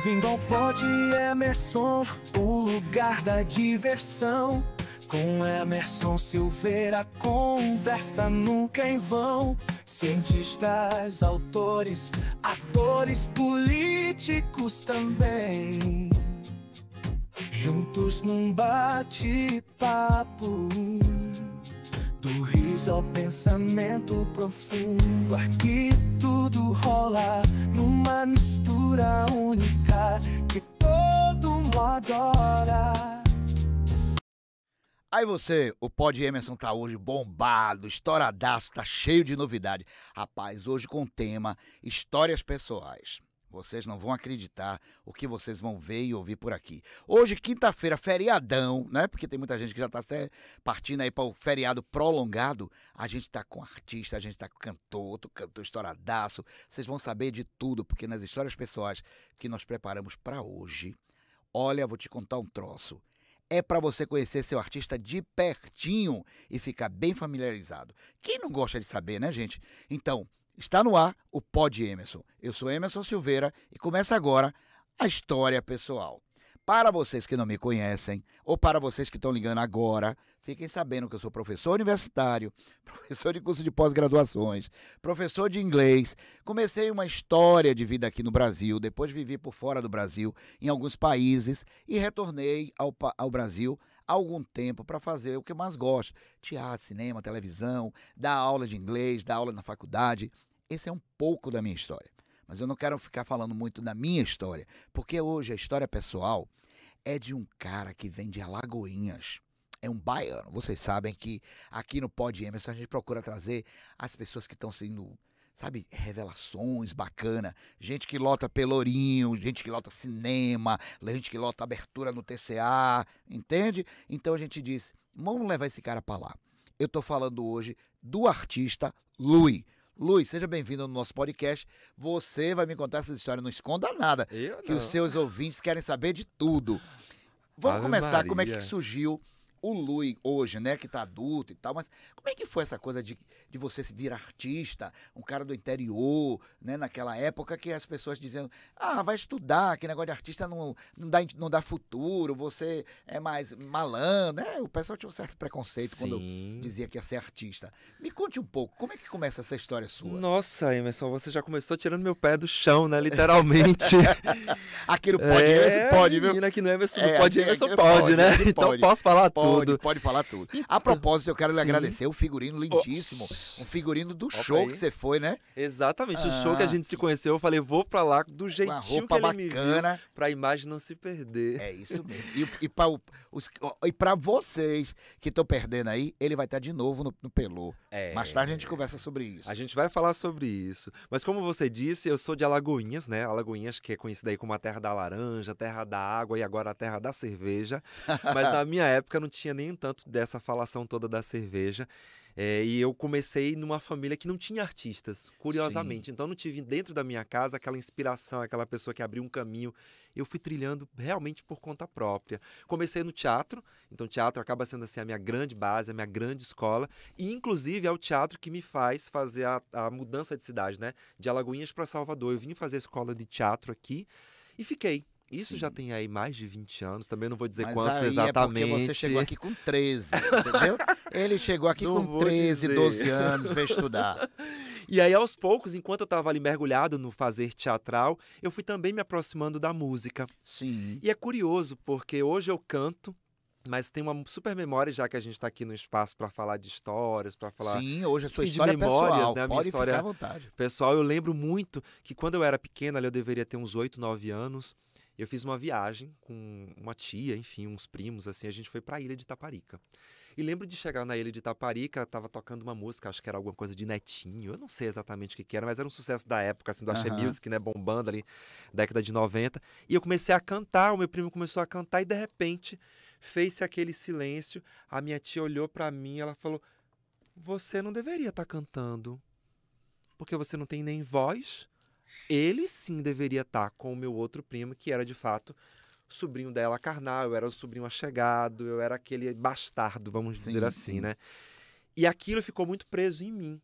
Bem-vindo ao Pod Emerson, o lugar da diversão. Com Emerson Silveira, conversa nunca em vão. Cientistas, autores, atores, políticos também. Juntos num bate-papo simples ao pensamento profundo. Aqui tudo rola numa mistura única que todo mundo adora. Aí você, o pó de Emerson tá hoje bombado, estouradaço, tá cheio de novidade. Rapaz, hoje com o tema Histórias Pessoais. Vocês não vão acreditar o que vocês vão ver e ouvir por aqui. Hoje, quinta-feira, feriadão, né? Porque tem muita gente que já está até partindo aí para o feriado prolongado. A gente está com artista, a gente está com cantor, outro cantor estouradaço. Vocês vão saber de tudo, porque nas histórias pessoais que nós preparamos para hoje, olha, vou te contar um troço é para você conhecer seu artista de pertinho e ficar bem familiarizado. Quem não gosta de saber, né, gente? Então, Está no ar o Pod Emerson. Eu sou Emerson Silveira e começa agora a história pessoal. Para vocês que não me conhecem, ou para vocês que estão ligando agora, fiquem sabendo que eu sou professor universitário, professor de curso de pós-graduações, professor de inglês. Comecei uma história de vida aqui no Brasil, depois vivi por fora do Brasil, em alguns países, e retornei ao, ao Brasil há algum tempo para fazer o que eu mais gosto: teatro, cinema, televisão, dar aula de inglês, dar aula na faculdade, esse é um pouco da minha história. Mas eu não quero ficar falando muito da minha história, porque hoje a história pessoal é de um cara que vem de Alagoinhas. É um baiano. Vocês sabem que aqui no Pod Emerson a gente procura trazer as pessoas que estão sendo sabe, revelações bacana, gente que lota pelourinho, gente que lota cinema, gente que lota abertura no TCA, entende? Então a gente diz, vamos levar esse cara para lá. Eu tô falando hoje do artista Louis. Luiz, seja bem-vindo ao nosso podcast. Você vai me contar essas histórias, não esconda nada. Eu que não. os seus ouvintes querem saber de tudo. Vamos Ave começar Maria. como é que surgiu o Lui hoje, né, que tá adulto e tal, mas como é que foi essa coisa de, de você se vir artista, um cara do interior, né, naquela época que as pessoas dizendo, ah, vai estudar, que negócio de artista não, não, dá, não dá futuro, você é mais malandro, né? O pessoal tinha um certo preconceito Sim. quando dizia que ia ser artista. Me conte um pouco, como é que começa essa história sua? Nossa, Emerson, você já começou tirando meu pé do chão, né, literalmente. aqui no pode, é, Emerson pode, viu? Menina, aqui no é Emerson é, não pode, aqui, é Emerson aqui é pode, pode, né? Então, pode, então posso falar então, pode pode, tudo. Pode falar tudo. A então, propósito, eu quero lhe Sim. agradecer o figurino oh. lindíssimo. Um figurino do Opa show aí. que você foi, né? Exatamente. Ah, o show que a ah. gente se conheceu, eu falei, vou pra lá do jeitinho roupa que ele bacana. me viu, pra imagem não se perder. É isso mesmo. E, e, pra, os, e pra vocês que estão perdendo aí, ele vai estar tá de novo no, no Pelô. É. Mais tarde a gente conversa sobre isso. A gente vai falar sobre isso. Mas como você disse, eu sou de Alagoinhas, né? Alagoinhas que é conhecida aí como a terra da laranja, terra da água e agora a terra da cerveja. Mas na minha época não tinha tinha nem tanto dessa falação toda da cerveja. É, e eu comecei numa família que não tinha artistas, curiosamente. Sim. Então não tive dentro da minha casa aquela inspiração, aquela pessoa que abriu um caminho. Eu fui trilhando realmente por conta própria. Comecei no teatro, então teatro acaba sendo assim a minha grande base, a minha grande escola. E inclusive é o teatro que me faz fazer a, a mudança de cidade, né? De Alagoinhas para Salvador. Eu vim fazer escola de teatro aqui e fiquei isso Sim. já tem aí mais de 20 anos, também não vou dizer Mas quantos exatamente. É porque você chegou aqui com 13, entendeu? Ele chegou aqui não com 13, dizer. 12 anos, veio estudar. E aí, aos poucos, enquanto eu estava ali mergulhado no fazer teatral, eu fui também me aproximando da música. Sim. E é curioso, porque hoje eu canto, mas tem uma super memória, já que a gente está aqui no espaço para falar de histórias, para falar. Sim, hoje a sua história de é memórias, pessoal. Né? A minha Pode história ficar à vontade. Pessoal, eu lembro muito que quando eu era pequena, eu deveria ter uns 8, 9 anos, eu fiz uma viagem com uma tia, enfim, uns primos, assim, a gente foi para a ilha de Taparica. E lembro de chegar na ilha de Taparica, tava tocando uma música, acho que era alguma coisa de Netinho, eu não sei exatamente o que, que era, mas era um sucesso da época, assim, do Axé Music, né, bombando ali, década de 90. E eu comecei a cantar, o meu primo começou a cantar e de repente fez-se aquele silêncio. A minha tia olhou para mim, ela falou: "Você não deveria estar tá cantando, porque você não tem nem voz." Ele sim deveria estar tá com o meu outro primo, que era de fato sobrinho dela carnal, eu era o sobrinho achegado, eu era aquele bastardo, vamos sim, dizer assim, sim. né? E aquilo ficou muito preso em mim.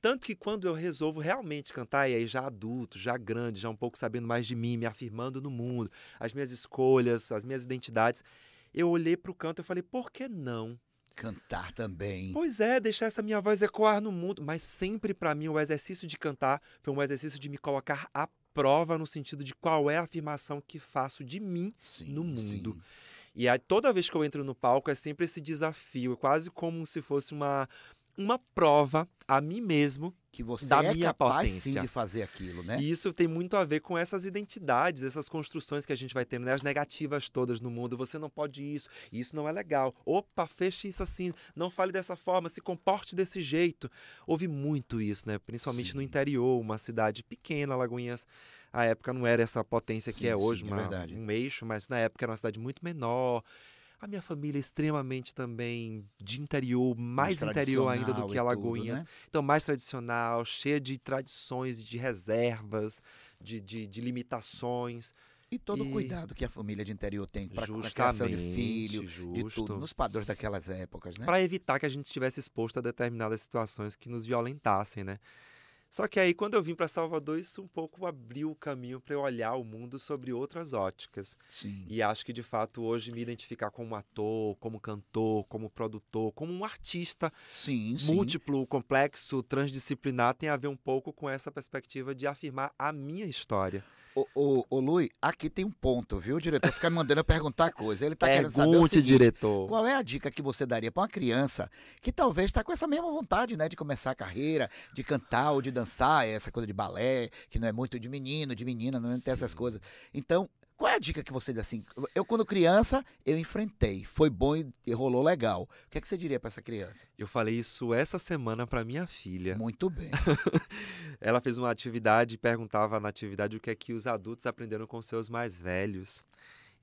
Tanto que quando eu resolvo realmente cantar, e aí já adulto, já grande, já um pouco sabendo mais de mim, me afirmando no mundo, as minhas escolhas, as minhas identidades, eu olhei para o canto e falei, por que não Cantar também. Pois é, deixar essa minha voz ecoar no mundo. Mas sempre para mim o exercício de cantar foi um exercício de me colocar à prova no sentido de qual é a afirmação que faço de mim sim, no mundo. Sim. E aí, toda vez que eu entro no palco é sempre esse desafio, é quase como se fosse uma uma prova a mim mesmo que você da é minha capaz potência. sim de fazer aquilo, né? E isso tem muito a ver com essas identidades, essas construções que a gente vai tendo, né? As negativas todas no mundo. Você não pode isso, isso não é legal. Opa, feche isso assim, não fale dessa forma, se comporte desse jeito. Houve muito isso, né? Principalmente sim. no interior, uma cidade pequena, Lagoinhas. A época não era essa potência sim, que é hoje, sim, é uma, é um eixo, mas na época era uma cidade muito menor. A minha família é extremamente também de interior, mais, interior ainda do que Alagoinhas. Tudo, né? Então, mais tradicional, cheia de tradições, de reservas, de, de, de limitações. E todo e... o cuidado que a família de interior tem para a criação de filho, justo. de tudo, nos padrões daquelas épocas, né? Para evitar que a gente estivesse exposto a determinadas situações que nos violentassem, né? Só que aí, quando eu vim para Salvador, isso um pouco abriu o caminho para eu olhar o mundo sobre outras óticas. Sim. E acho que, de fato, hoje me identificar como ator, como cantor, como produtor, como um artista sim, múltiplo, sim. complexo, transdisciplinar, tem a ver um pouco com essa perspectiva de afirmar a minha história. Ô, ô, Lui, aqui tem um ponto, viu, diretor? Fica me mandando perguntar coisa. Ele tá Pergunte, querendo saber. O seguinte, diretor. Qual é a dica que você daria para uma criança que talvez está com essa mesma vontade, né? De começar a carreira, de cantar ou de dançar, essa coisa de balé, que não é muito de menino, de menina, não é, tem essas coisas. Então, qual é a dica que você dá assim? Eu, quando criança, eu enfrentei. Foi bom e rolou legal. O que, é que você diria para essa criança? Eu falei isso essa semana para minha filha. Muito bem. Ela fez uma atividade e perguntava na atividade o que é que os adultos aprenderam com seus mais velhos.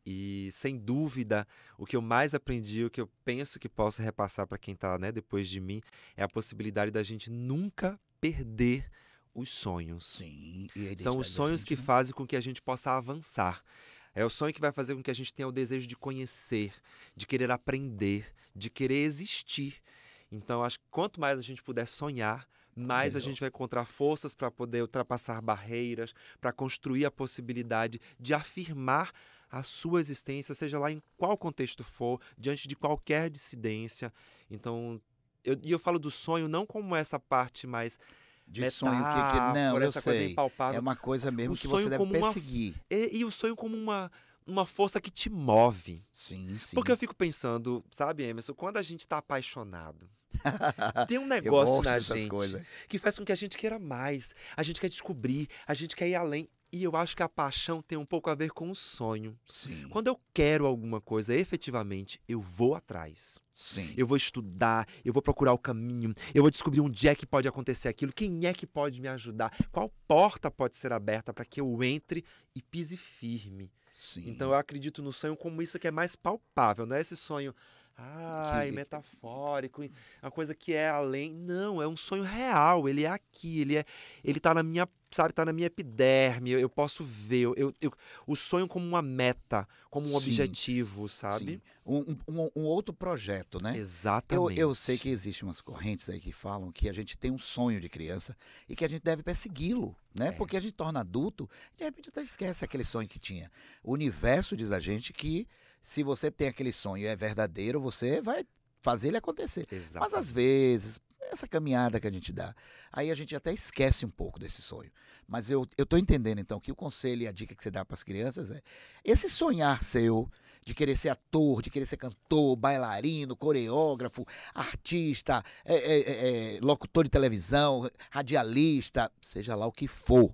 E sem dúvida, o que eu mais aprendi, o que eu penso que posso repassar para quem está né, depois de mim, é a possibilidade da gente nunca perder os sonhos. Sim, São os sonhos gente, que né? fazem com que a gente possa avançar. É o sonho que vai fazer com que a gente tenha o desejo de conhecer, de querer aprender, de querer existir. Então, acho que quanto mais a gente puder sonhar, mais Melhor. a gente vai encontrar forças para poder ultrapassar barreiras, para construir a possibilidade de afirmar a sua existência, seja lá em qual contexto for, diante de qualquer dissidência. Então, eu, e eu falo do sonho não como essa parte mais de metáfora, sonho que, que não, essa coisa sei. impalpável. É uma coisa mesmo o que você deve perseguir. Uma, é, e, e, o sonho como uma uma força que te move. Sim, sim. Porque eu fico pensando, sabe, Emerson, quando a gente está apaixonado, tem um negócio na gente coisas. que faz com que a gente queira mais, a gente quer descobrir, a gente quer ir além. E eu acho que a paixão tem um pouco a ver com o sonho. Sim. Quando eu quero alguma coisa efetivamente, eu vou atrás. Sim. Eu vou estudar, eu vou procurar o caminho, eu vou descobrir onde é que pode acontecer aquilo, quem é que pode me ajudar, qual porta pode ser aberta para que eu entre e pise firme. Sim. Então eu acredito no sonho como isso que é mais palpável, não é esse sonho ai, que... metafórico, uma coisa que é além. Não, é um sonho real, ele é aqui, ele é, ele tá na minha, sabe, tá na minha epiderme, eu, eu posso ver, eu, eu, o sonho como uma meta, como um sim, objetivo, sabe? Um, um, um, outro projeto, né? Exatamente. Eu, eu sei que existem umas correntes aí que falam que a gente tem um sonho de criança e que a gente deve persegui-lo, né? É. Porque a gente torna adulto, de repente até esquece aquele sonho que tinha. O universo diz a gente que se você tem aquele sonho e é verdadeiro, você vai fazer ele acontecer. Exatamente. Mas às vezes, essa caminhada que a gente dá, aí a gente até esquece um pouco desse sonho. Mas eu, eu tô entendendo então que o conselho e a dica que você dá para as crianças é esse sonhar seu de querer ser ator, de querer ser cantor, bailarino, coreógrafo, artista, é, é, é, é locutor de televisão, radialista, seja lá o que for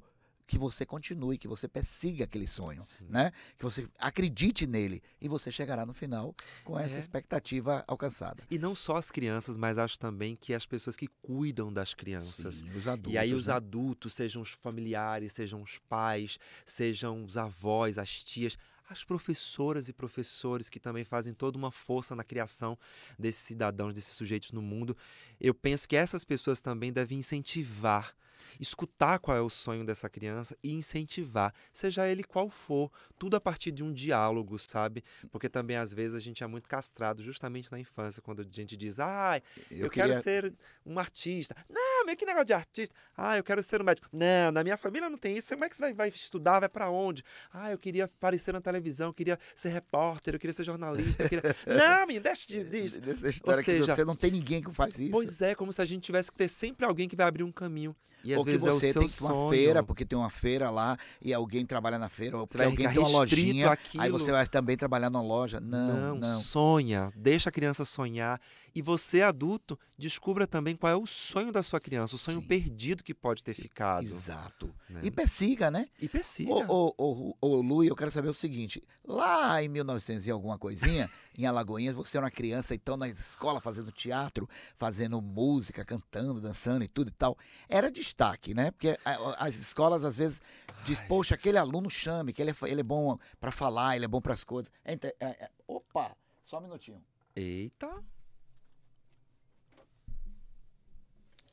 que você continue, que você persiga aquele sonho, Sim. né? Que você acredite nele e você chegará no final com essa é. expectativa alcançada. E não só as crianças, mas acho também que as pessoas que cuidam das crianças. Sim, os adultos. E aí os né? adultos, sejam os familiares, sejam os pais, sejam os avós, as tias, as professoras e professores que também fazem toda uma força na criação desses cidadãos, desses sujeitos no mundo. Eu penso que essas pessoas também devem incentivar escutar qual é o sonho dessa criança e incentivar, seja ele qual for, tudo a partir de um diálogo, sabe? Porque também às vezes a gente é muito castrado justamente na infância, quando a gente diz, ah, eu, eu queria... quero ser um artista. Não, meu, que negócio de artista. Ah, eu quero ser um médico. Não, na minha família não tem isso. Como é que você vai, vai estudar? Vai para onde? Ah, eu queria aparecer na televisão, eu queria ser repórter, eu queria ser jornalista. Queria... não, menino, deixa de, é, disso. Dessa história Ou seja, que você não tem ninguém que faz isso. Pois é, como se a gente tivesse que ter sempre alguém que vai abrir um caminho. E às vezes é você é tem sonho. uma feira, porque tem uma feira lá e alguém trabalha na feira, ou porque alguém tem uma lojinha, aquilo. aí você vai também trabalhar na loja. Não, não, não, sonha, deixa a criança sonhar e você, adulto, descubra também qual é o sonho da sua criança, o sonho Sim. perdido que pode ter ficado. Exato. Né? E persiga, né? E persiga. Ô, ô, ô, ô, Lu, eu quero saber o seguinte: lá em 1900 e alguma coisinha, em Alagoinhas, você era uma criança, então na escola fazendo teatro, fazendo música, cantando, dançando e tudo e tal. Era destaque, né? Porque as escolas às vezes diz, poxa, aquele aluno chame, que ele é, ele é bom para falar, ele é bom para as coisas. É, é, opa, só um minutinho. Eita!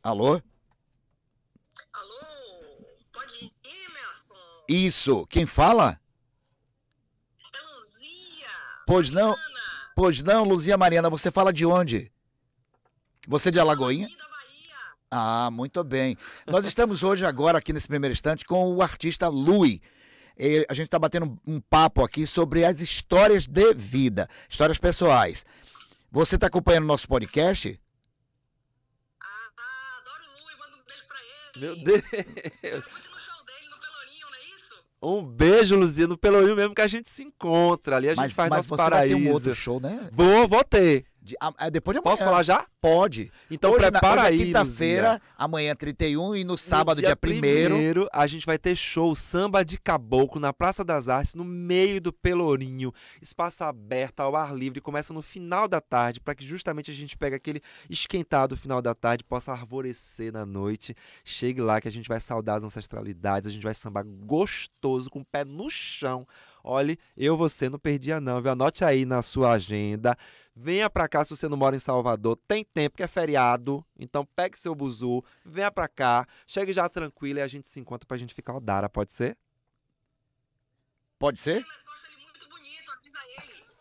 Alô? Alô? Pode ir, Emerson? Isso. Quem fala? É Luzia. Pois não? Mariana. Pois não, Luzia Mariana. Você fala de onde? Você é de Alagoinha? Da Ah, muito bem. Nós estamos hoje, agora, aqui nesse primeiro instante, com o artista Lui a gente está batendo um papo aqui sobre as histórias de vida, histórias pessoais. Você está acompanhando o nosso podcast? Meu Deus! Um beijo, Luzia, no Pelourinho mesmo que a gente se encontra ali, a gente faz mas nosso você paraíso. Vai ter um outro show, né? Vou, vou ter. De, a, é, depois de amanhã. Posso falar já? Pode. Então hoje, prepara na, hoje é aí. Quinta-feira, amanhã 31 é e no sábado, no dia 1 a gente vai ter show samba de caboclo na Praça das Artes, no meio do Pelourinho. Espaço aberto, ao ar livre. Começa no final da tarde, para que justamente a gente pegue aquele esquentado final da tarde, possa arvorecer na noite. Chegue lá que a gente vai saudar as ancestralidades, a gente vai sambar gostoso, com o pé no chão Olhe, eu você não perdia não, viu? Anote aí na sua agenda. Venha para cá se você não mora em Salvador. Tem tempo que é feriado, então pegue seu buzu, venha para cá, chegue já tranquila e a gente se encontra pra gente ficar odara, pode ser? Pode ser?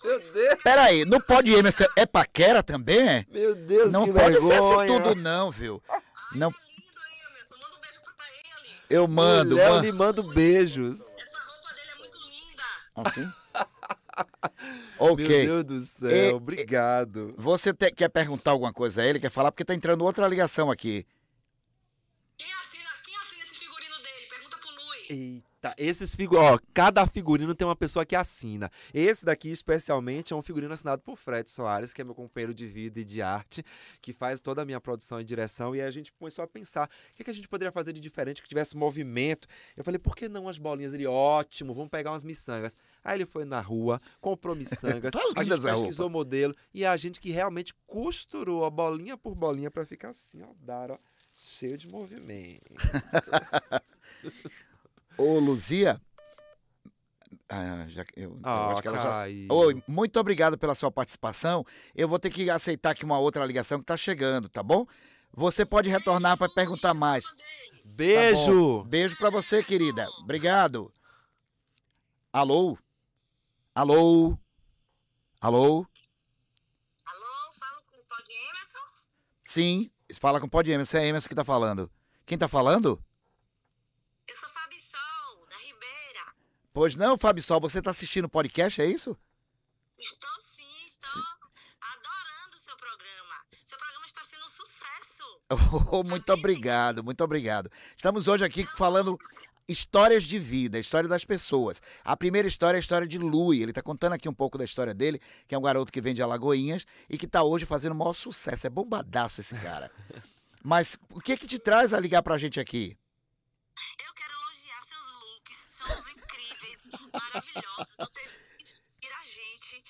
Meu Deus. não pode ir, mas é paquera também? É? Meu Deus, não que pode vergonha. ser assim tudo não, viu? Ai, não. É lindo, Emerson. Manda um beijo pra ele. Eu mando. Léo mano. lhe mando beijos. Assim? ok. Meu Deus do céu, e, é, é, obrigado. Você te, quer perguntar alguma coisa a ele? Quer falar? Porque tá entrando outra ligação aqui. Quem assina, quem assina esse figurino dele? Pergunta pro Luiz. Eita. Tá, esses figurinos, ó, cada figurino tem uma pessoa que assina. Esse daqui, especialmente, é um figurino assinado por Fred Soares, que é meu companheiro de vida e de arte, que faz toda a minha produção e direção. E aí a gente começou a pensar o que, é que a gente poderia fazer de diferente, que tivesse movimento. Eu falei, por que não as bolinhas? Ele, ótimo, vamos pegar umas miçangas. Aí ele foi na rua, comprou miçangas, tá a gente pesquisou o modelo e a gente que realmente costurou a bolinha por bolinha para ficar assim, ó, dar, ó, cheio de movimento. Ô, Luzia. Ah, já, eu, eu ah, acho que ela já... Oi, muito obrigado pela sua participação. Eu vou ter que aceitar aqui uma outra ligação que está chegando, tá bom? Você pode retornar para perguntar mais. Tá Beijo! Tá Beijo para você, querida. Obrigado. Alô? Alô? Alô? Alô? Falo com o Pode Emerson? Sim, fala com o Pode Emerson. É Emerson que está falando. Quem está falando? Pois não, Fábio Sol, você está assistindo o podcast, é isso? Estou sim, estou sim. adorando o seu programa. Seu programa está sendo um sucesso. Oh, muito obrigado, muito obrigado. Estamos hoje aqui falando histórias de vida, história das pessoas. A primeira história é a história de Louis. Ele está contando aqui um pouco da história dele, que é um garoto que vem de Alagoinhas e que está hoje fazendo o maior sucesso. É bombadaço esse cara. Mas o que é que te traz a ligar para a gente aqui? Eu quero maravilhosos. Vocês inspiram a gente.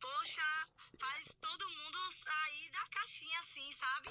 Poxa, faz todo mundo sair da caixinha assim, sabe?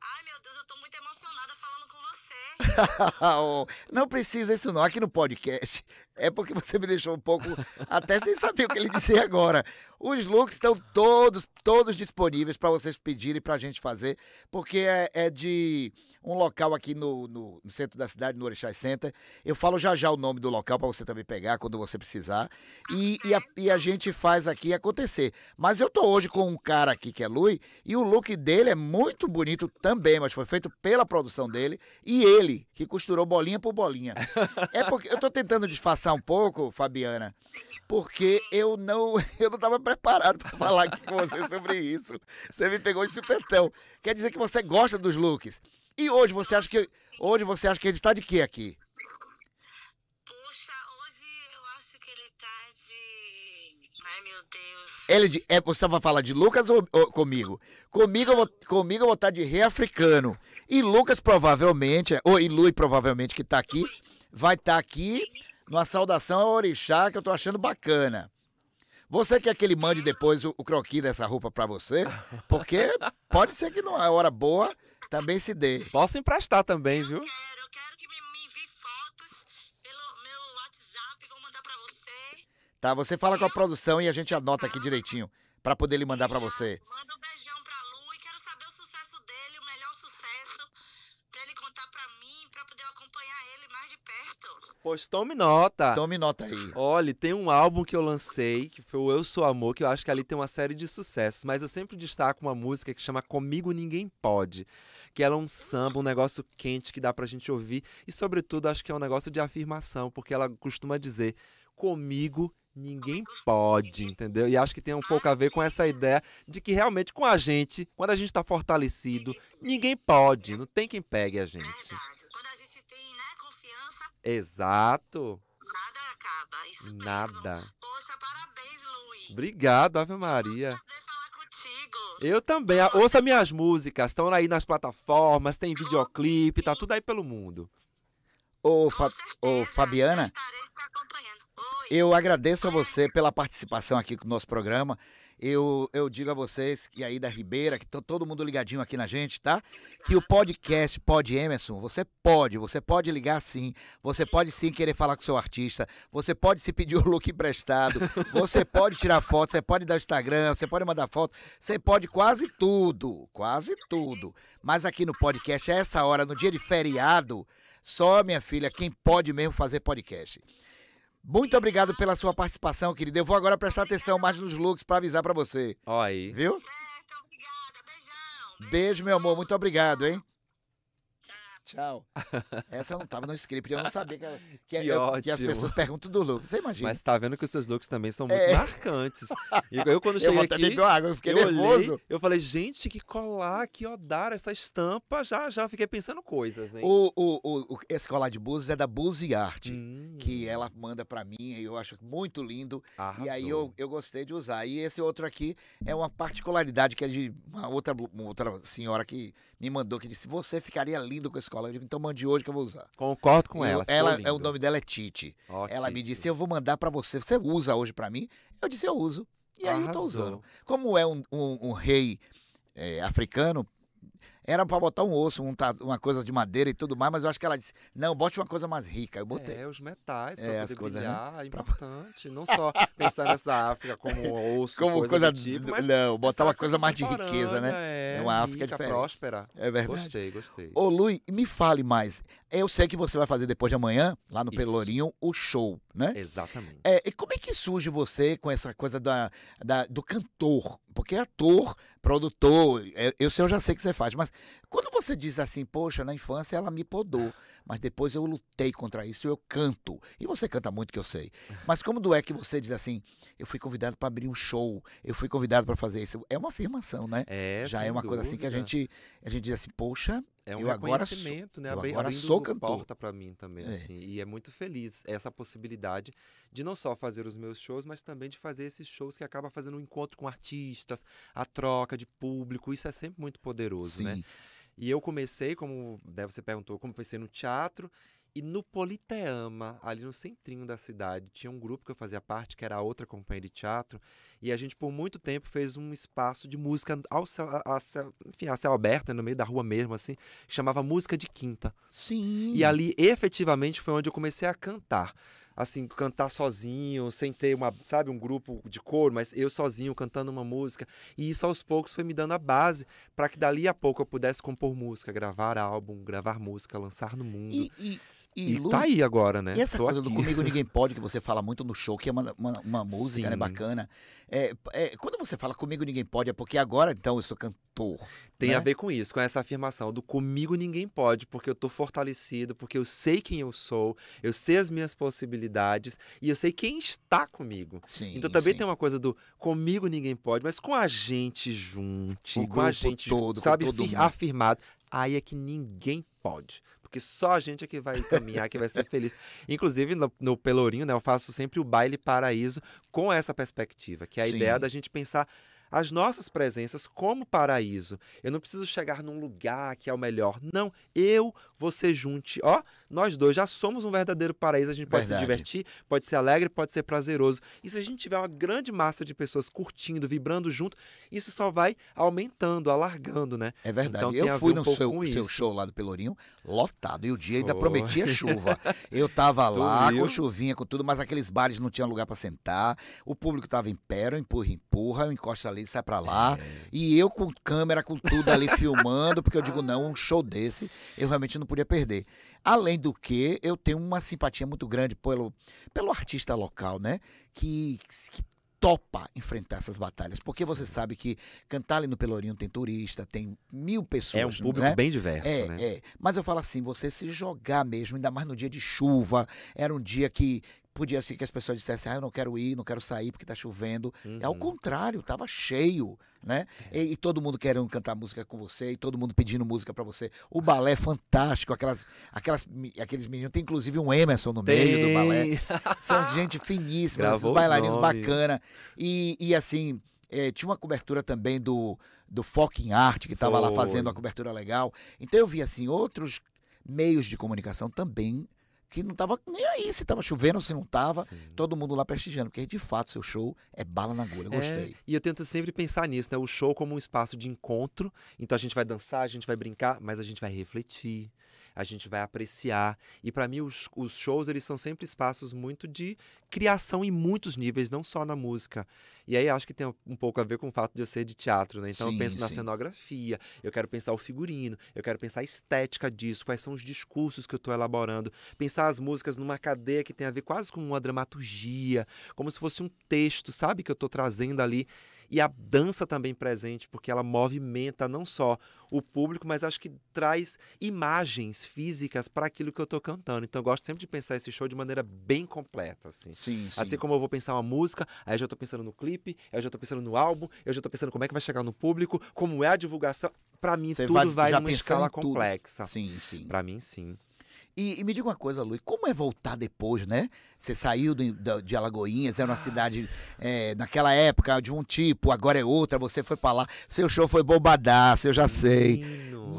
Ai, meu Deus, eu tô muito emocionada falando com você. não precisa isso não, aqui no podcast. É porque você me deixou um pouco até sem saber o que ele disse agora. Os looks estão todos, todos disponíveis para vocês pedirem para a gente fazer, porque é, é, de um local aqui no, no, no, centro da cidade, no Orixá Center. Eu falo já já o nome do local para você também pegar quando você precisar. E, e, a, e a gente faz aqui acontecer. Mas eu tô hoje com um cara aqui que é Lui, e o look dele é muito bonito também, mas foi feito pela produção dele. E ele, que costurou bolinha por bolinha. É porque eu estou tentando disfarçar um pouco, Fabiana, porque eu não eu não tava preparado para falar aqui com você sobre isso. Você me pegou de supetão. Quer dizer que você gosta dos looks. E hoje você acha que hoje você acha que a gente tá de quê aqui? Ele é, você vai falar de Lucas ou, ou comigo? Comigo eu, vou, comigo eu vou estar tá de rei africano. E Lucas provavelmente, é, ou e Lui provavelmente que está aqui, vai estar tá aqui numa saudação ao orixá que eu estou achando bacana. Você quer que ele mande depois o, o croquis dessa roupa para você? Porque pode ser que numa é hora boa também se dê. Posso emprestar também, viu? Eu quero, eu quero. Tá, você fala com a produção e a gente anota aqui direitinho para poder lhe mandar para você. Manda um beijão pra Lu e quero saber o sucesso dele, o melhor sucesso, pra ele contar pra mim, pra poder acompanhar ele mais de perto. Pois tome nota. Tome nota aí. Olha, tem um álbum que eu lancei, que foi o Eu Sou Amor, que eu acho que ali tem uma série de sucessos, mas eu sempre destaco uma música que chama Comigo Ninguém Pode, que ela é um samba, um negócio quente que dá pra gente ouvir e, sobretudo, acho que é um negócio de afirmação, porque ela costuma dizer comigo ninguém pode, entendeu? E acho que tem um pouco a ver com essa ideia de que realmente com a gente, quando a gente está fortalecido, ninguém pode, não tem quem pegue a gente. É quando a gente tem né, confiança. Exato. Nada acaba. Isso Nada. Mesmo. Poxa, parabéns, Luiz. Obrigado, Ave Maria. Eu também. Ouça minhas músicas. Estão aí nas plataformas, tem videoclipe, tá tudo aí pelo mundo. Ô, Fa... Ô Fabiana. estarei acompanhando. Eu agradeço a você pela participação aqui no nosso programa. Eu, eu digo a vocês, e aí da Ribeira, que tá todo mundo ligadinho aqui na gente, tá? Que o podcast Pode Emerson, você pode, você pode ligar sim, você pode sim querer falar com o seu artista, você pode se pedir o look emprestado, você pode tirar foto, você pode dar Instagram, você pode mandar foto, você pode quase tudo, quase tudo. Mas aqui no podcast, a essa hora, no dia de feriado, só minha filha, quem pode mesmo fazer podcast. Muito obrigado pela sua participação, querida. Eu vou agora prestar atenção mais nos looks para avisar para você. Ó aí. Viu? Certo, é, obrigada. Beijão. Beijo, meu amor. Muito obrigado, hein? tchau. Essa não estava no script, eu não sabia que, que, que, eu, que as pessoas perguntam do look. Você imagina. Mas tá vendo que os seus looks também são muito é. marcantes. Eu, eu quando cheguei eu aqui, água, eu fiquei eu nervoso. Olhei, eu falei, gente, que colar, que odar, essa estampa, já já fiquei pensando coisas, hein? O, o, o esse colar de búzios é da Buzi art hum. que ela manda para mim e eu acho muito lindo. Arrasou. E aí eu, eu gostei de usar. E esse outro aqui é uma particularidade que é de uma outra, uma outra senhora que me mandou, que disse, você ficaria lindo com esse colar escola. Eu digo, então mande hoje que eu vou usar. Concordo com e ela. Ela, é, o nome dela é Tite. Ó, ela Tite. me disse, eu vou mandar para você. Você usa hoje para mim? Eu disse, eu uso. E aí Arrasou. eu tô usando. Como é um, um, um rei é, africano, era para botar um osso, um, uma coisa de madeira e tudo mais, mas eu acho que ela disse: não, bote uma coisa mais rica. Eu botei. É, os metais, é, as coisas, né? brilhar, né? é importante. Não só pensar nessa África como osso, como coisa, coisa do tipo. Mas não, botar uma coisa mais de riqueza, né? É, é uma África rica, diferente. próspera. É verdade. Gostei, gostei. Ô, Lui, me fale mais. Eu sei que você vai fazer depois de amanhã, lá no Isso. Pelourinho, o show, né? Exatamente. É, e como é que surge você com essa coisa da, da do cantor? Porque é ator, produtor, eu, é, eu, eu já sei que você faz, mas quando você diz assim, poxa, na infância ela me podou, mas depois eu lutei contra isso, eu canto. E você canta muito que eu sei. Mas como é que você diz assim, eu fui convidado para abrir um show, eu fui convidado para fazer isso? É uma afirmação, né? É, Já é uma dúvida. coisa assim que a gente, a gente diz assim, poxa, é um eu reconhecimento, agora, né? Eu agora sou cantor. porta para mim também, é. assim. E é muito feliz essa possibilidade de não só fazer os meus shows, mas também de fazer esses shows que acaba fazendo um encontro com artistas, a troca de público. Isso é sempre muito poderoso, né? Sim. né? E eu comecei, como né, você perguntou, como comecei no teatro. E no Politeama, ali no centrinho da cidade, tinha um grupo que eu fazia parte, que era a outra companhia de teatro, e a gente por muito tempo fez um espaço de música ao céu, a, céu, enfim, a céu aberto, né, no meio da rua mesmo, assim, chamava Música de Quinta. Sim. E ali efetivamente foi onde eu comecei a cantar assim, cantar sozinho, sem ter uma, sabe, um grupo de cor, mas eu sozinho cantando uma música. E isso aos poucos foi me dando a base para que dali a pouco eu pudesse compor música, gravar álbum, gravar música, lançar no mundo. E, e, e, e tá Lu, tá aí agora, né? E essa Tô coisa aqui. do Comigo Ninguém Pode, que você fala muito no show, que é uma, uma, uma música né, bacana. É, é, quando você fala Comigo Ninguém Pode, é porque agora, então, eu sou cantor. Tem né? a ver com isso, com essa afirmação do Comigo Ninguém Pode, porque eu tô fortalecido, porque eu sei quem eu sou, eu sei as minhas possibilidades e eu sei quem está comigo. Sim, então também sim. tem uma coisa do Comigo Ninguém Pode, mas com a gente junto, com a gente todo, sabe, todo afirmado. Aí é que ninguém pode porque só a gente é que vai caminhar, que vai ser feliz. Inclusive, no, no, Pelourinho, né, eu faço sempre o baile paraíso com essa perspectiva, que é a Sim. ideia da gente pensar as nossas presenças como paraíso. Eu não preciso chegar num lugar que é o melhor. Não, eu, você junte, ó, nós dois já somos um verdadeiro paraíso, a gente pode Verdade. se divertir, pode ser alegre, pode ser prazeroso. E se a gente tiver uma grande massa de pessoas curtindo, vibrando junto, isso só vai aumentando, alargando, né? É verdade. Então, eu fui no seu, seu show lá do Pelourinho, lotado. E o dia ainda oh. prometia chuva. Eu tava lá com chuvinha, com tudo, mas aqueles bares não tinham lugar para sentar. O público tava em pé, empurra, empurra, eu encosto ali, sai para lá. É. E eu com câmera, com tudo ali filmando, porque eu digo, não, um show desse eu realmente não podia perder. Além do que, eu tenho uma simpatia muito grande pelo, pelo artista local, né? Que, que topa enfrentar essas batalhas. Porque Sim. você sabe que cantar ali no Pelourinho tem turista, tem mil pessoas. É um público né? bem diverso, é, né? É. Mas eu falo assim, você se jogar mesmo, ainda mais no dia de chuva, era um dia que podia ser que as pessoas dissessem, ah, eu não quero ir, não quero sair porque está chovendo. Uhum. É ao uhum. contrário, estava cheio, né? É. E, e, todo mundo querendo cantar música com você, e todo mundo pedindo música para você. O balé é fantástico, aquelas, aquelas, aqueles meninos, tem inclusive um Emerson no tem. meio do balé. São gente finíssima, Gravou esses bailarinos bacana. E, e assim, é, tinha uma cobertura também do, do fucking art que estava lá fazendo uma cobertura legal. Então eu vi, assim, outros meios de comunicação também que não estava nem aí se estava chovendo, se não estava, todo mundo lá prestigiando, porque de fato seu show é bala na agulha, eu é, gostei. É, e eu tento sempre pensar nisso, né? O show como um espaço de encontro, então a gente vai dançar, a gente vai brincar, mas a gente vai refletir, a gente vai apreciar. E para mim os, os, shows eles são sempre espaços muito de criação em muitos níveis, não só na música. E aí acho que tem um pouco a ver com o fato de eu ser de teatro, né? Então sim, eu penso sim. na cenografia, eu quero pensar o figurino, eu quero pensar a estética disso, quais são os discursos que eu estou elaborando, pensar as músicas numa cadeia que tem a ver quase com uma dramaturgia, como se fosse um texto, sabe, que eu estou trazendo ali. E a dança também presente, porque ela movimenta não só o público, mas acho que traz imagens físicas para aquilo que eu estou cantando. Então eu gosto sempre de pensar esse show de maneira bem completa, assim. Sim, sim. Assim como eu vou pensar uma música, aí eu já tô pensando no clipe, aí eu já tô pensando no álbum, eu já tô pensando como é que vai chegar no público, como é a divulgação. Para mim, Você tudo vai, vai numa escala complexa. Sim, sim. Para mim, sim. E, e, me diga uma coisa, Luiz, como é voltar depois, né? Você saiu de, de Alagoinhas, era é uma ah. cidade é, naquela época de um tipo, agora é outra, você foi pra lá. Seu show foi bombadaço, eu já sei.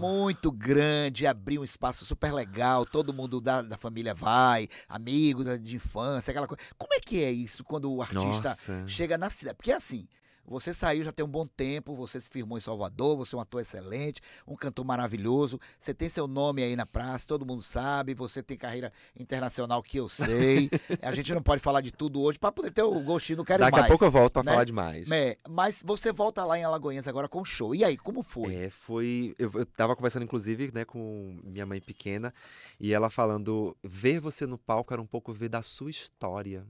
Muito grande, abriu um espaço super legal, todo mundo da, da família vai, amigos de infância, aquela coisa. Como é que é isso quando o artista Nossa. chega na cidade? Porque é assim, você saiu já tem um bom tempo, você se firmou em Salvador, você é um ator excelente, um cantor maravilhoso, você tem seu nome aí na praça, todo mundo sabe, você tem carreira internacional que eu sei. a gente não pode falar de tudo hoje para poder ter o gostinho Não Quero Daqui Mais. Daqui a pouco eu volto para né? falar demais. É, mas você volta lá em Alagoinhas agora com show. E aí, como foi? É, foi... Eu, eu tava conversando, inclusive, né, com minha mãe pequena, e ela falando, ver você no palco era um pouco ver da sua história.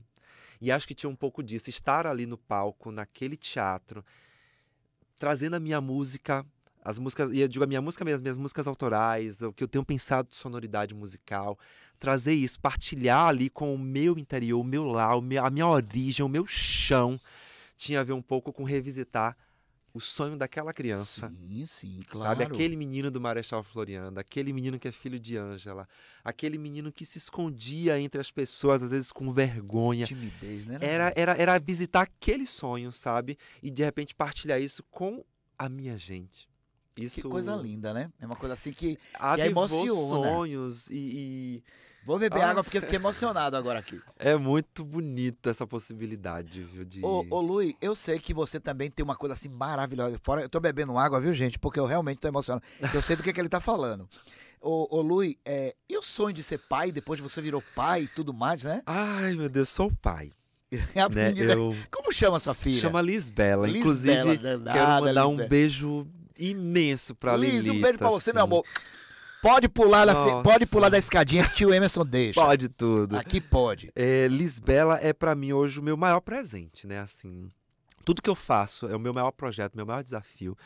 E acho que tinha um pouco disso, estar ali no palco, naquele teatro, trazendo a minha música, as músicas, e eu digo a minha música mesmo, minhas músicas autorais, o que eu tenho pensado de sonoridade musical, trazer isso, partilhar ali com o meu interior, o meu lar, a minha origem, o meu chão, tinha a ver um pouco com revisitar o sonho daquela criança. Sim, sim, claro. Sabe, aquele menino do Marechal Floriano, aquele menino que é filho de Ângela, aquele menino que se escondia entre as pessoas, às vezes com vergonha. Timidez, né? né era, né? era, era visitar aquele sonho, sabe? E de repente partilhar isso com a minha gente. Isso... Que coisa linda, né? É uma coisa assim que, que emociona. sonhos e, e Vou beber ah. água porque fiquei emocionado agora aqui. É muito bonito essa possibilidade, viu? De... Ô, ô, Lui, eu sei que você também tem uma coisa assim maravilhosa. Fora, eu tô bebendo água, viu, gente? Porque eu realmente tô emocionado. Eu sei do que, que ele tá falando. Ô, ô Lui, é, e o sonho de ser pai, depois você virou pai e tudo mais, né? Ai, meu Deus, sou pai. É a né, eu... Como chama sua filha? Chama Lisbela. Lisbela Inclusive, danada, quero mandar um beijo imenso pra Liz, Lilita. Liz, um beijo pra assim. você, meu assim. amor. Pode pular, da, pode pular da escadinha que tio Emerson deixa. Pode tudo. Aqui pode. É, Lisbela é para mim hoje o meu maior presente, né? Assim, tudo que eu faço é o meu maior projeto, meu maior desafio.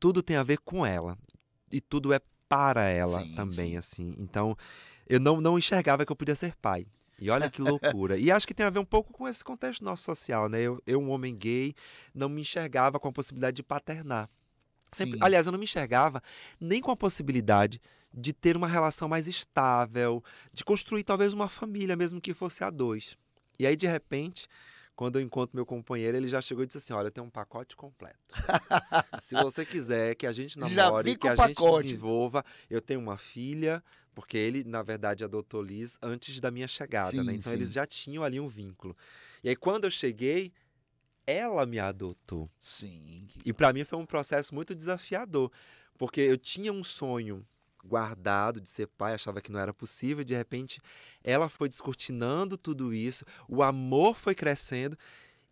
Tudo tem a ver com ela e tudo é para ela sim, também, sim. assim. Então, eu não, não enxergava que eu podia ser pai. E olha que loucura. e acho que tem a ver um pouco com esse contexto nosso social, né? Eu, eu um homem gay, não me enxergava com a possibilidade de paternar. Sempre, aliás, eu não me enxergava nem com a possibilidade de ter uma relação mais estável, de construir talvez uma família, mesmo que fosse a dois. E aí, de repente, quando eu encontro meu companheiro, ele já chegou e disse assim: Olha, eu tenho um pacote completo. Se você quiser que a gente namore, que a pacote. gente desenvolva, eu tenho uma filha, porque ele, na verdade, adotou Liz antes da minha chegada, né? sim, né? Então sim. eles já tinham ali um vínculo. E aí, quando eu cheguei, ela me adotou. Sim. E para mim foi um processo muito desafiador, porque eu tinha um sonho guardado de ser pai, achava que não era possível, de repente ela foi descortinando tudo isso, o amor foi crescendo,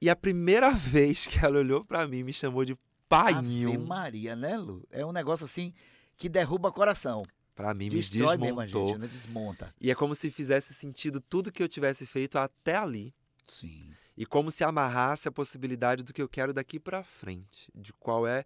e a primeira vez que ela olhou para mim me chamou de painho. Ave Maria, né, Lu? É um negócio assim que derruba coração. Para mim, Destrói me desmontou. Mesmo gente, né? Desmonta. E é como se fizesse sentido tudo que eu tivesse feito até ali. Sim. E como se amarrasse a possibilidade do que eu quero daqui para frente, de qual é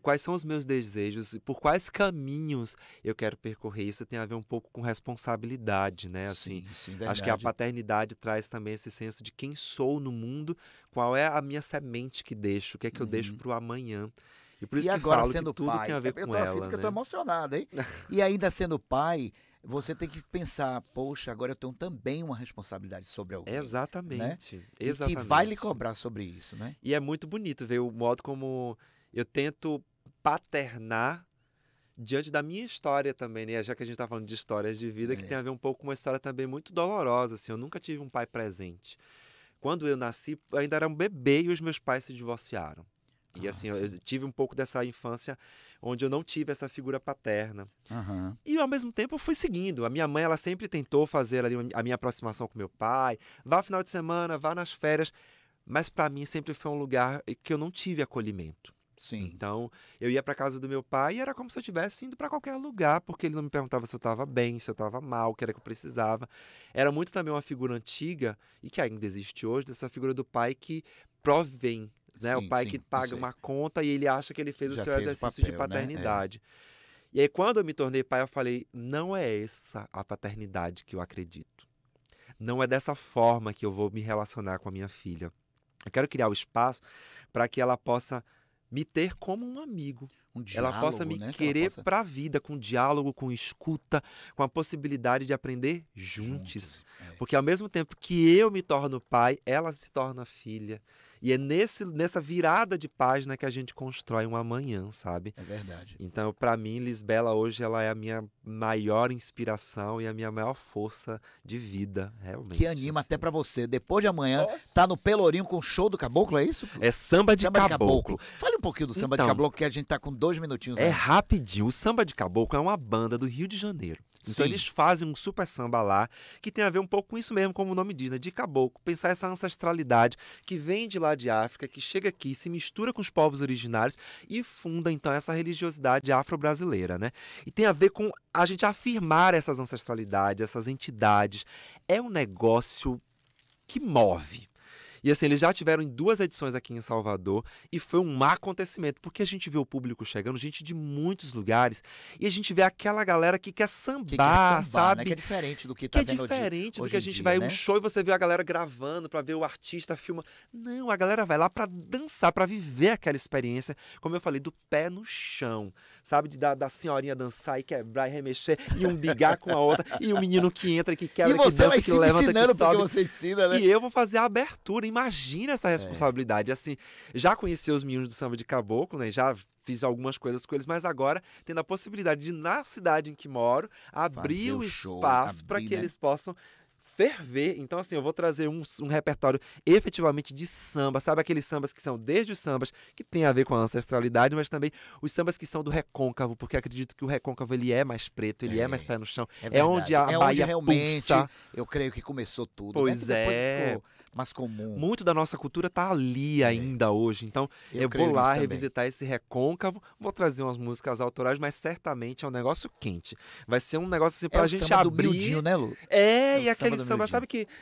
quais são os meus desejos e por quais caminhos eu quero percorrer. Isso tem a ver um pouco com responsabilidade, né? Assim, sim, sim, acho que a paternidade traz também esse senso de quem sou no mundo, qual é a minha semente que deixo, o que é que eu deixo uhum. para o amanhã. E por isso e que agora, falo sendo que tudo pai, tem a ver com eu tô assim ela. né? eu tô emocionado, hein? e ainda sendo pai, você tem que pensar, poxa, agora eu tenho também uma responsabilidade sobre alguém. Exatamente. Né? exatamente. E que vai lhe cobrar sobre isso, né? E é muito bonito ver o modo como eu tento paternar diante da minha história também, né? Já que a gente está falando de histórias de vida, é. que tem a ver um pouco com uma história também muito dolorosa, assim. Eu nunca tive um pai presente. Quando eu nasci, eu ainda era um bebê e os meus pais se divorciaram. E assim, eu, eu tive um pouco dessa infância onde eu não tive essa figura paterna. Uhum. E ao mesmo tempo eu fui seguindo. A minha mãe, ela sempre tentou fazer ali a minha aproximação com meu pai. Vá ao final de semana, vá nas férias. Mas para mim sempre foi um lugar que eu não tive acolhimento. Sim. Então, eu ia para casa do meu pai e era como se eu estivesse indo para qualquer lugar, porque ele não me perguntava se eu estava bem, se eu estava mal, o que era que eu precisava. Era muito também uma figura antiga, e que ainda existe hoje, dessa figura do pai que provém, né? Sim, o pai sim, que paga uma conta e ele acha que ele fez Já o seu fez exercício o papel, de paternidade. Né? É. E aí, quando eu me tornei pai, eu falei: não é essa a paternidade que eu acredito. Não é dessa forma que eu vou me relacionar com a minha filha. Eu quero criar o um espaço para que ela possa me ter como um amigo. Um diálogo, ela possa me né? querer possa... para a vida, com diálogo, com escuta, com a possibilidade de aprender juntos. juntos. É. Porque ao mesmo tempo que eu me torno pai, ela se torna filha. E é nesse, nessa virada de página que a gente constrói um amanhã, sabe? É verdade. Então, para mim, Lisbela hoje ela é a minha maior inspiração e a minha maior força de vida, realmente. Que anima assim. até para você. Depois de amanhã, Nossa. tá no Pelourinho com o show do Caboclo, é isso? É samba de, samba caboclo. de caboclo. Fale um pouquinho do samba então, de caboclo, que a gente tá com dois minutinhos. É aí. rapidinho. O samba de caboclo é uma banda do Rio de Janeiro então Sim. eles fazem um super samba lá, que tem a ver um pouco com isso mesmo, como o nome diz, né? De caboclo. Pensar essa ancestralidade que vem de lá de África, que chega aqui, se mistura com os povos originários e funda então essa religiosidade afro-brasileira, né? E tem a ver com a gente afirmar essas ancestralidades, essas entidades. É um negócio que move. E assim, eles já tiveram em duas edições aqui em Salvador e foi um má acontecimento, porque a gente vê o público chegando, gente de muitos lugares, e a gente vê aquela galera que quer sambar, que quer sambar sabe? Né? Que é diferente do que tá que é tá diferente do que a gente dia, vai né? um show e você vê a galera gravando para ver o artista filma. Não, a galera vai lá para dançar, para viver aquela experiência, como eu falei, do pé no chão, sabe? De, da, da senhorinha dançar e quebrar e remexer e um bigar com a outra e o menino que entra e que quebra e você que dança, que levanta, que sobe. Porque você ensina, né? E eu vou fazer a abertura imagina essa é. responsabilidade. É. Assim, já conheci os meninos do samba de caboclo, né? Já fiz algumas coisas com eles, mas agora tendo a possibilidade de, na cidade em que moro, abrir o, o show, espaço para que né? eles possam ferver. Então, assim, eu vou trazer um, um, repertório efetivamente de samba, sabe? Aqueles sambas que são desde os sambas que tem a ver com a ancestralidade, mas também os sambas que são do recôncavo, porque acredito que o recôncavo ele é mais preto, ele é, é mais pé no chão. É, é onde a é Bahia onde realmente, pulsa. Eu creio que começou tudo. Né? Pois né? é. Ficou mais comum. Muito da nossa cultura tá ali é. ainda hoje. Então, eu, eu vou lá revisitar esse recôncavo, vou trazer umas músicas autorais, mas certamente é um negócio quente. Vai ser um negócio assim é pra é a gente abrir. Brildinho, né, Lu? É, é e aquele samba, samba sabe que.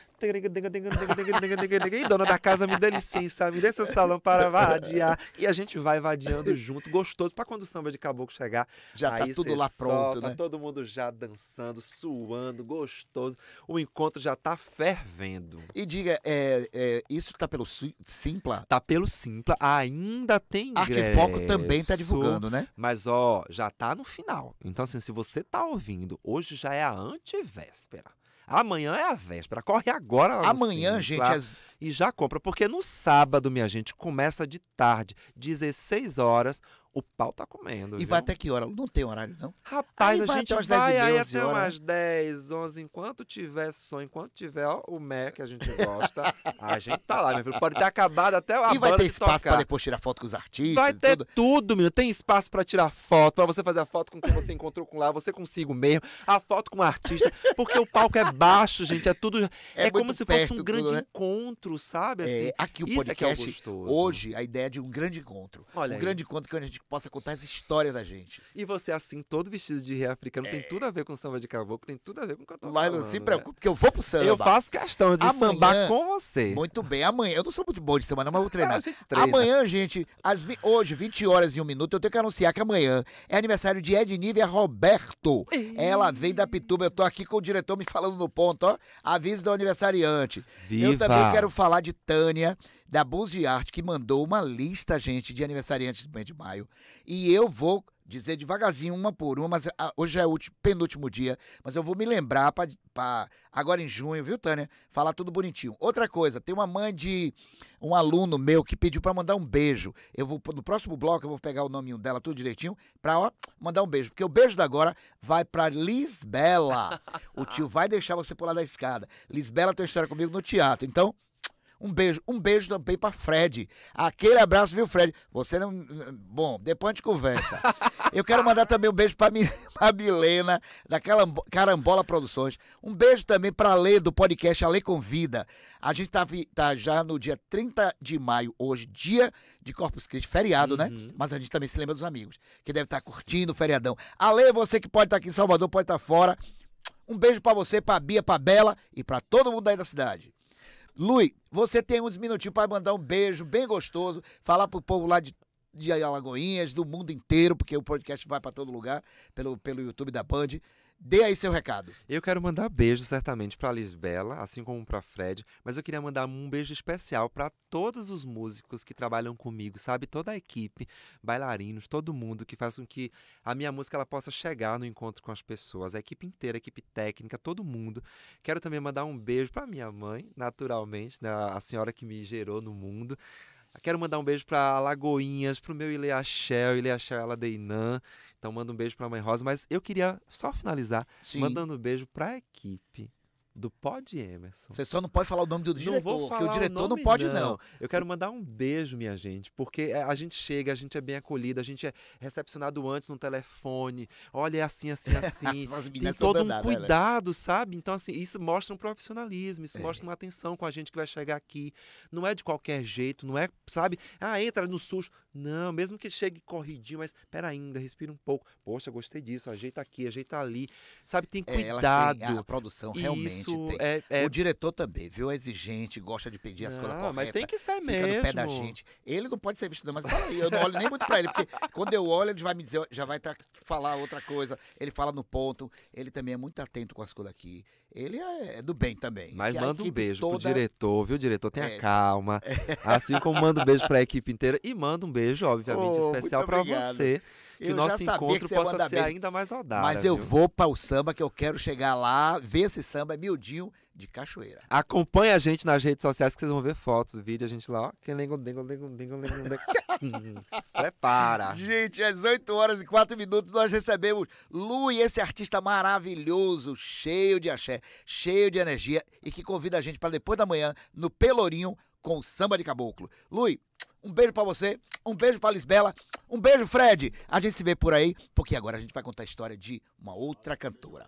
Dona da casa, me dá licença, me dê seu salão para vadiar. E a gente vai vadiando junto, gostoso, para quando o samba de caboclo chegar. Já tá aí tá tudo lá pronto, solta, né? todo mundo já dançando, suando, gostoso. O encontro já tá fervendo. E diga, é, é, é, isso tá pelo Simpla? Tá pelo Simpla, ainda tem ingresso. Arte Foco também tá divulgando, né? Mas, ó, já tá no final. Então, assim, se você tá ouvindo, hoje já é a antivéspera. Amanhã é a véspera. Corre agora lá Amanhã, no Simpla, gente. As... E já compra, porque no sábado, minha gente, começa de tarde, 16 horas, o pau tá comendo. E viu? vai até que hora? Não tem horário, não? Rapaz, aí a gente até vai aí até horas. umas 10, 11, enquanto tiver som, enquanto tiver o mec que a gente gosta, a gente tá lá, meu filho. Pode ter acabado até a E vai ter espaço para depois tirar foto com os artistas. Vai ter tudo, tudo menino. Tem espaço para tirar foto, para você fazer a foto com quem você encontrou com lá, você consigo mesmo, a foto com o artista, porque o palco é baixo, gente, é tudo... É, é como se fosse um tudo, grande né? encontro, sabe? É, assim, é, aqui o é é podcast, é hoje, a ideia de um grande encontro. Olha um aí. grande encontro que a gente que possa contar as histórias da gente. E você, assim, todo vestido de rei africano, é. tem tudo a ver com samba de caboclo, tem tudo a ver com o que eu tô Lá falando. Não se preocupe, né? porque eu vou pro samba. Eu faço questão de amanhã, sambar com você. Muito bem, amanhã. Eu não sou muito bom de semana, mas vou treinar. a gente treina. Amanhã, gente, às vi... hoje, 20 horas e 1 minuto, eu tenho que anunciar que amanhã é aniversário de Ednívia Roberto. Ei. Ela vem da Pituba, eu tô aqui com o diretor me falando no ponto, ó. Aviso do aniversariante. Viva. Eu também quero falar de Tânia, da Búzios que mandou uma lista, gente, de aniversariantes do mês de maio. E eu vou dizer devagarzinho, uma por uma, mas ah, hoje é o último, penúltimo dia, mas eu vou me lembrar para agora em junho, viu, Tânia? Falar tudo bonitinho. Outra coisa, tem uma mãe de um aluno meu que pediu para mandar um beijo. Eu vou no próximo bloco eu vou pegar o nominho dela tudo direitinho para mandar um beijo, porque o beijo da agora vai para Lisbela. o tio vai deixar você pular da escada. Lisbela tem uma história comigo no teatro. Então, um beijo. Um beijo também para Fred. Aquele abraço, viu, Fred? Você não. Bom, depois a gente conversa. Eu quero mandar também um beijo para a Milena, da Carambola Produções. Um beijo também para a Lê, do podcast A Lê Convida. A gente tá, tá, já no dia 30 de maio, hoje, dia de Corpus Christi, feriado, né? uhum. né? Mas a gente também se lembra dos amigos, que deve estar tá curtindo o feriadão. A Lê, você que pode estar tá aqui em Salvador, pode estar tá fora. Um beijo para você, para Bia, para Bela e para todo mundo aí da cidade. Lui, você tem uns minutinhos para mandar um beijo bem gostoso, falar pro povo lá de de Alagoinhas, do mundo inteiro, porque o podcast vai para todo lugar, pelo, pelo YouTube da Band. Dê aí seu recado. Eu quero mandar beijo certamente para Lisbela, assim como para Fred, mas eu queria mandar um beijo especial para todos os músicos que trabalham comigo, sabe? Toda a equipe, bailarinos, todo mundo que faz com que a minha música ela possa chegar no encontro com as pessoas, a equipe inteira, a equipe técnica, todo mundo. Quero também mandar um beijo para minha mãe, naturalmente, né? a senhora que me gerou no mundo. Quero mandar um beijo para Lagoinhas, para o meu Ileaxel, Ileaxel Aladeinan. Então manda um beijo para a mãe Rosa, mas eu queria só finalizar Sim. mandando um beijo para a equipe do Pod Emerson. Você só não pode falar o nome do diretor, não vou falar o diretor o nome, não pode não. não. Eu quero mandar um beijo, minha gente, porque é, a gente chega, a gente é bem acolhido, a gente é recepcionado antes no telefone. Olha, é assim, assim, assim. Tem todo um cuidado, sabe? Então assim, isso mostra um profissionalismo, isso é. mostra uma atenção com a gente que vai chegar aqui. Não é de qualquer jeito, não é, sabe? Ah, entra no sujo. Não, mesmo que chegue corridinho, mas pera ainda, respira um pouco. Poxa, gostei disso, ajeita aqui, ajeita ali. Sabe, tem é, cuidado. É, a produção realmente isso é, é, O diretor também, viu? É exigente, gosta de pedir as coisas corretas. Mas tem que ser fica mesmo. no pé da gente. Ele não pode ser visto, não, mas fala aí, eu não olho nem muito pra ele, porque quando eu olho, ele vai me dizer, já vai tá, falar outra coisa. Ele fala no ponto, ele também é muito atento com as coisas aqui. Ele é, é do bem também. É mas manda um beijo toda... pro diretor, viu? diretor tenha é. calma. Assim como manda um beijo pra equipe inteira. E manda um beijo, obviamente, oh, especial para você que eu o nosso encontro possa ser bem. ainda mais audaz. Mas eu viu? vou para o samba, que eu quero chegar lá, ver esse samba é miudinho de cachoeira. Acompanhe a gente nas redes sociais que vocês vão ver fotos, vídeos, a gente lá, ó. Prepara. Gente, às 8 horas e 4 minutos nós recebemos Lu e esse artista maravilhoso, cheio de axé, cheio de energia e que convida a gente para depois da manhã no Pelourinho com o Samba de Caboclo. Lui, um beijo para você, um beijo para Lisbela um beijo, Fred. A gente se vê por aí, porque agora a gente vai contar a história de uma outra cantora.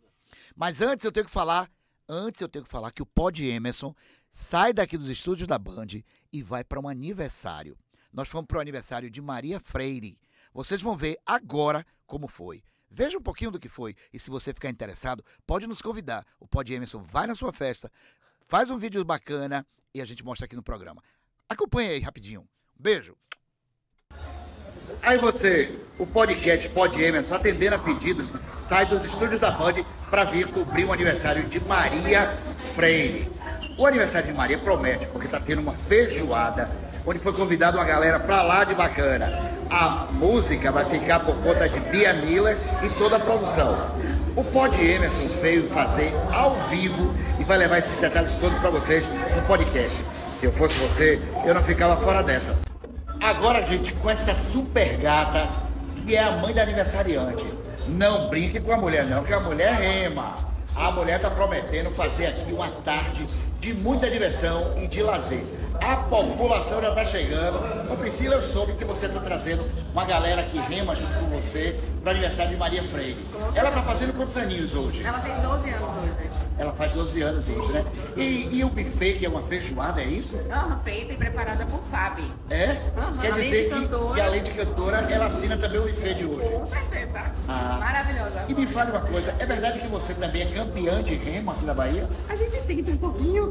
Mas antes eu tenho que falar, antes eu tenho que falar que o Pod Emerson sai daqui dos estúdios da Band e vai para um aniversário. Nós fomos para o aniversário de Maria Freire. Vocês vão ver agora como foi. Veja um pouquinho do que foi e se você ficar interessado, pode nos convidar. O Pod Emerson vai na sua festa, faz um vídeo bacana e a gente mostra aqui no programa. Acompanhe aí rapidinho. beijo. Aí você, o podcast Pod Emerson, é atendendo a pedidos, sai dos estúdios da Band para vir cobrir o aniversário de Maria Freire. O aniversário de Maria promete, porque tá tendo uma feijoada, onde foi convidada uma galera para lá de bacana. A música vai ficar por conta de Bia Miller e toda a produção. O Pod Emerson é veio fazer ao vivo e vai levar esses detalhes todos para vocês no podcast. Se eu fosse você, eu não ficava fora dessa. Agora, gente, com essa super gata, que é a mãe da aniversariante. Não brinque com a mulher, não, que a mulher rema. A mulher está prometendo fazer aqui uma tarde de muita diversão e de lazer. A população já está chegando. Ô Priscila, eu soube que você está trazendo uma galera que rema junto com você para o aniversário de Maria Freire. Ela está fazendo quantos aninhos hoje? Ela tem 12 anos hoje. Ela faz 12 anos hoje, né? E, e o buffet, que é uma feijoada, é isso? É uma feita e preparada por Fábio. É? Uhum. Quer dizer que, que, além de cantora, ela assina também o buffet de hoje. Com certeza. Ah. Maravilhosa. E me fale uma coisa, é verdade que você também é cantora? campeã de remo aqui na Bahia? A gente tenta um pouquinho.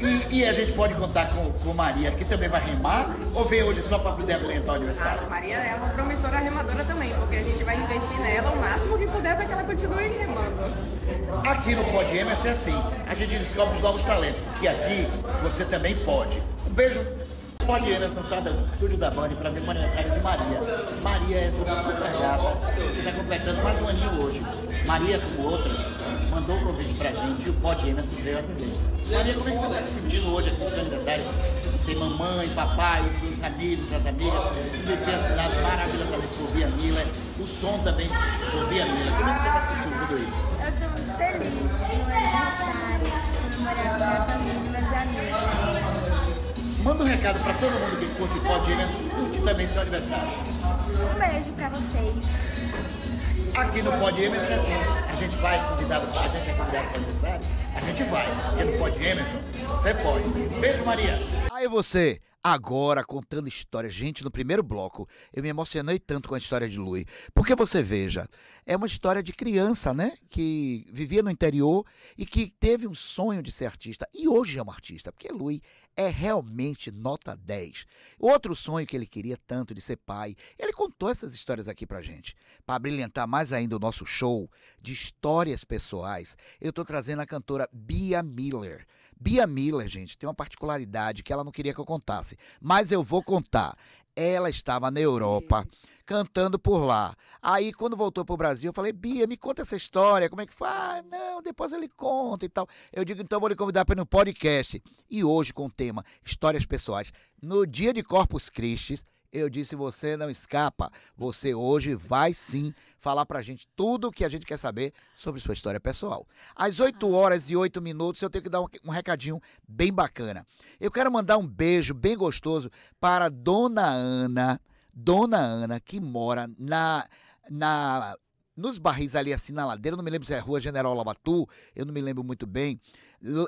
e, e, a gente pode contar com, com Maria, que também vai remar, ou vem hoje só para poder apresentar o adversário? Ah, Maria é uma promissora remadora também, porque a gente vai investir nela o máximo que puder para que ela continue remando. Aqui no pode Remo é assim, a gente descobre os novos talentos, que aqui você também pode. Um beijo Poliana né, Santada, estúdio da Band, para ver o aniversário de Maria. Maria é essa super gata, que está completando mais um aninho hoje. Maria, como outra, mandou um convite para a gente e o Poliana né, se veio atender. Maria, como é que você está se sentindo hoje aqui no seu aniversário? Tem mamãe, papai, os seus amigos, suas amigas, viver as cidades maravilhosas de Corvia Miller, o som também de Corvia Miller. Como é que você está sentindo tudo isso? Eu estou muito feliz, meu aniversário, comemorar o meu Manda um recado pra todo mundo que curte pode ir, né? Curte também seu aniversário. Um beijo pra vocês. Aqui no Pod Emerson, assim, a gente vai convidado, a gente é convidado para aniversário, a gente vai. Aqui no pode Emerson, você pode. Beijo, Maria. Aí você, agora contando histórias. Gente, no primeiro bloco, eu me emocionei tanto com a história de Lui. Porque você veja, é uma história de criança, né? Que vivia no interior e que teve um sonho de ser artista. E hoje é um artista, porque Lui é realmente nota 10. Outro sonho que ele queria tanto de ser pai. Ele contou essas histórias aqui pra gente. Para brilhantar mais ainda o nosso show de histórias pessoais, eu tô trazendo a cantora Bia Miller. Bia Miller, gente, tem uma particularidade que ela não queria que eu contasse, mas eu vou contar. Ela estava na Europa, cantando por lá. Aí, quando voltou para o Brasil, eu falei, Bia, me conta essa história, como é que foi? Ah, não, depois ele conta e tal. Eu digo, então vou lhe convidar para ir no podcast. E hoje, com o tema Histórias Pessoais, no dia de Corpus Christi, eu disse: você não escapa. Você hoje vai sim falar pra gente tudo o que a gente quer saber sobre sua história pessoal. Às 8 ah. horas e 8 minutos, eu tenho que dar um, recadinho bem bacana. Eu quero mandar um beijo bem gostoso para Dona Ana. Dona Ana, que mora na. na nos barris ali assim na ladeira, eu não me lembro se é Rua General Labatu, eu não me lembro muito bem,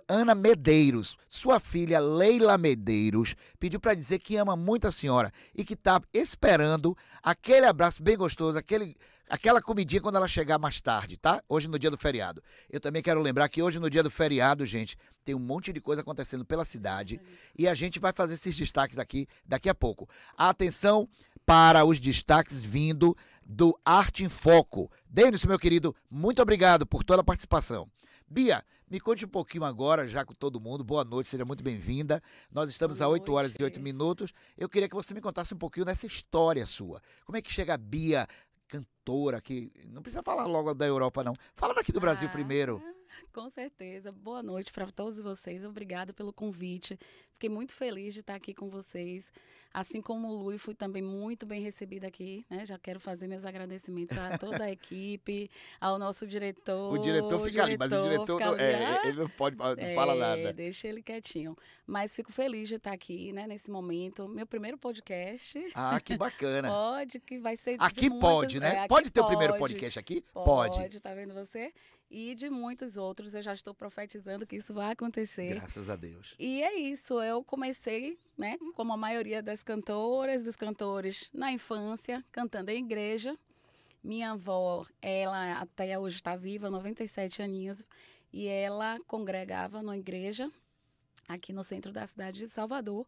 Ana Medeiros, sua filha Leila Medeiros, pediu para dizer que ama muito a senhora e que está esperando aquele abraço bem gostoso, aquele, aquela comidinha quando ela chegar mais tarde, tá? Hoje no dia do feriado. Eu também quero lembrar que hoje no dia do feriado, gente, tem um monte de coisa acontecendo pela cidade e a gente vai fazer esses destaques aqui daqui a pouco. Atenção para os destaques vindo do Arte em Foco. Denis, meu querido, muito obrigado por toda a participação. Bia, me conte um pouquinho agora, já com todo mundo. Boa noite, seja muito bem-vinda. Nós estamos Boa a 8 horas noite. e 8 minutos. Eu queria que você me contasse um pouquinho dessa história sua. Como é que chega a Bia, cantora, que não precisa falar logo da Europa, não. Fala daqui do ah. Brasil primeiro. Com certeza. Boa noite para todos vocês. Obrigada pelo convite. Fiquei muito feliz de estar aqui com vocês. Assim como o Lui, fui também muito bem recebida aqui. Né? Já quero fazer meus agradecimentos a toda a equipe, ao nosso diretor. O diretor fica o diretor, ali, mas o diretor não, é, ele não pode não é, fala nada. Deixa ele quietinho. Mas fico feliz de estar aqui, né, nesse momento. Meu primeiro podcast. Ah, que bacana. pode, que vai ser. Aqui muitas, pode, né? É, aqui pode ter pode, o primeiro podcast aqui? Pode. Pode, tá vendo você? e de muitos outros. Eu já estou profetizando que isso vai acontecer. Graças a Deus. E é isso. Eu comecei, né, como a maioria das cantoras, dos cantores, na infância, cantando em igreja. Minha avó, ela até hoje está viva, 97 aninhos, e ela congregava na igreja aqui no centro da cidade de Salvador.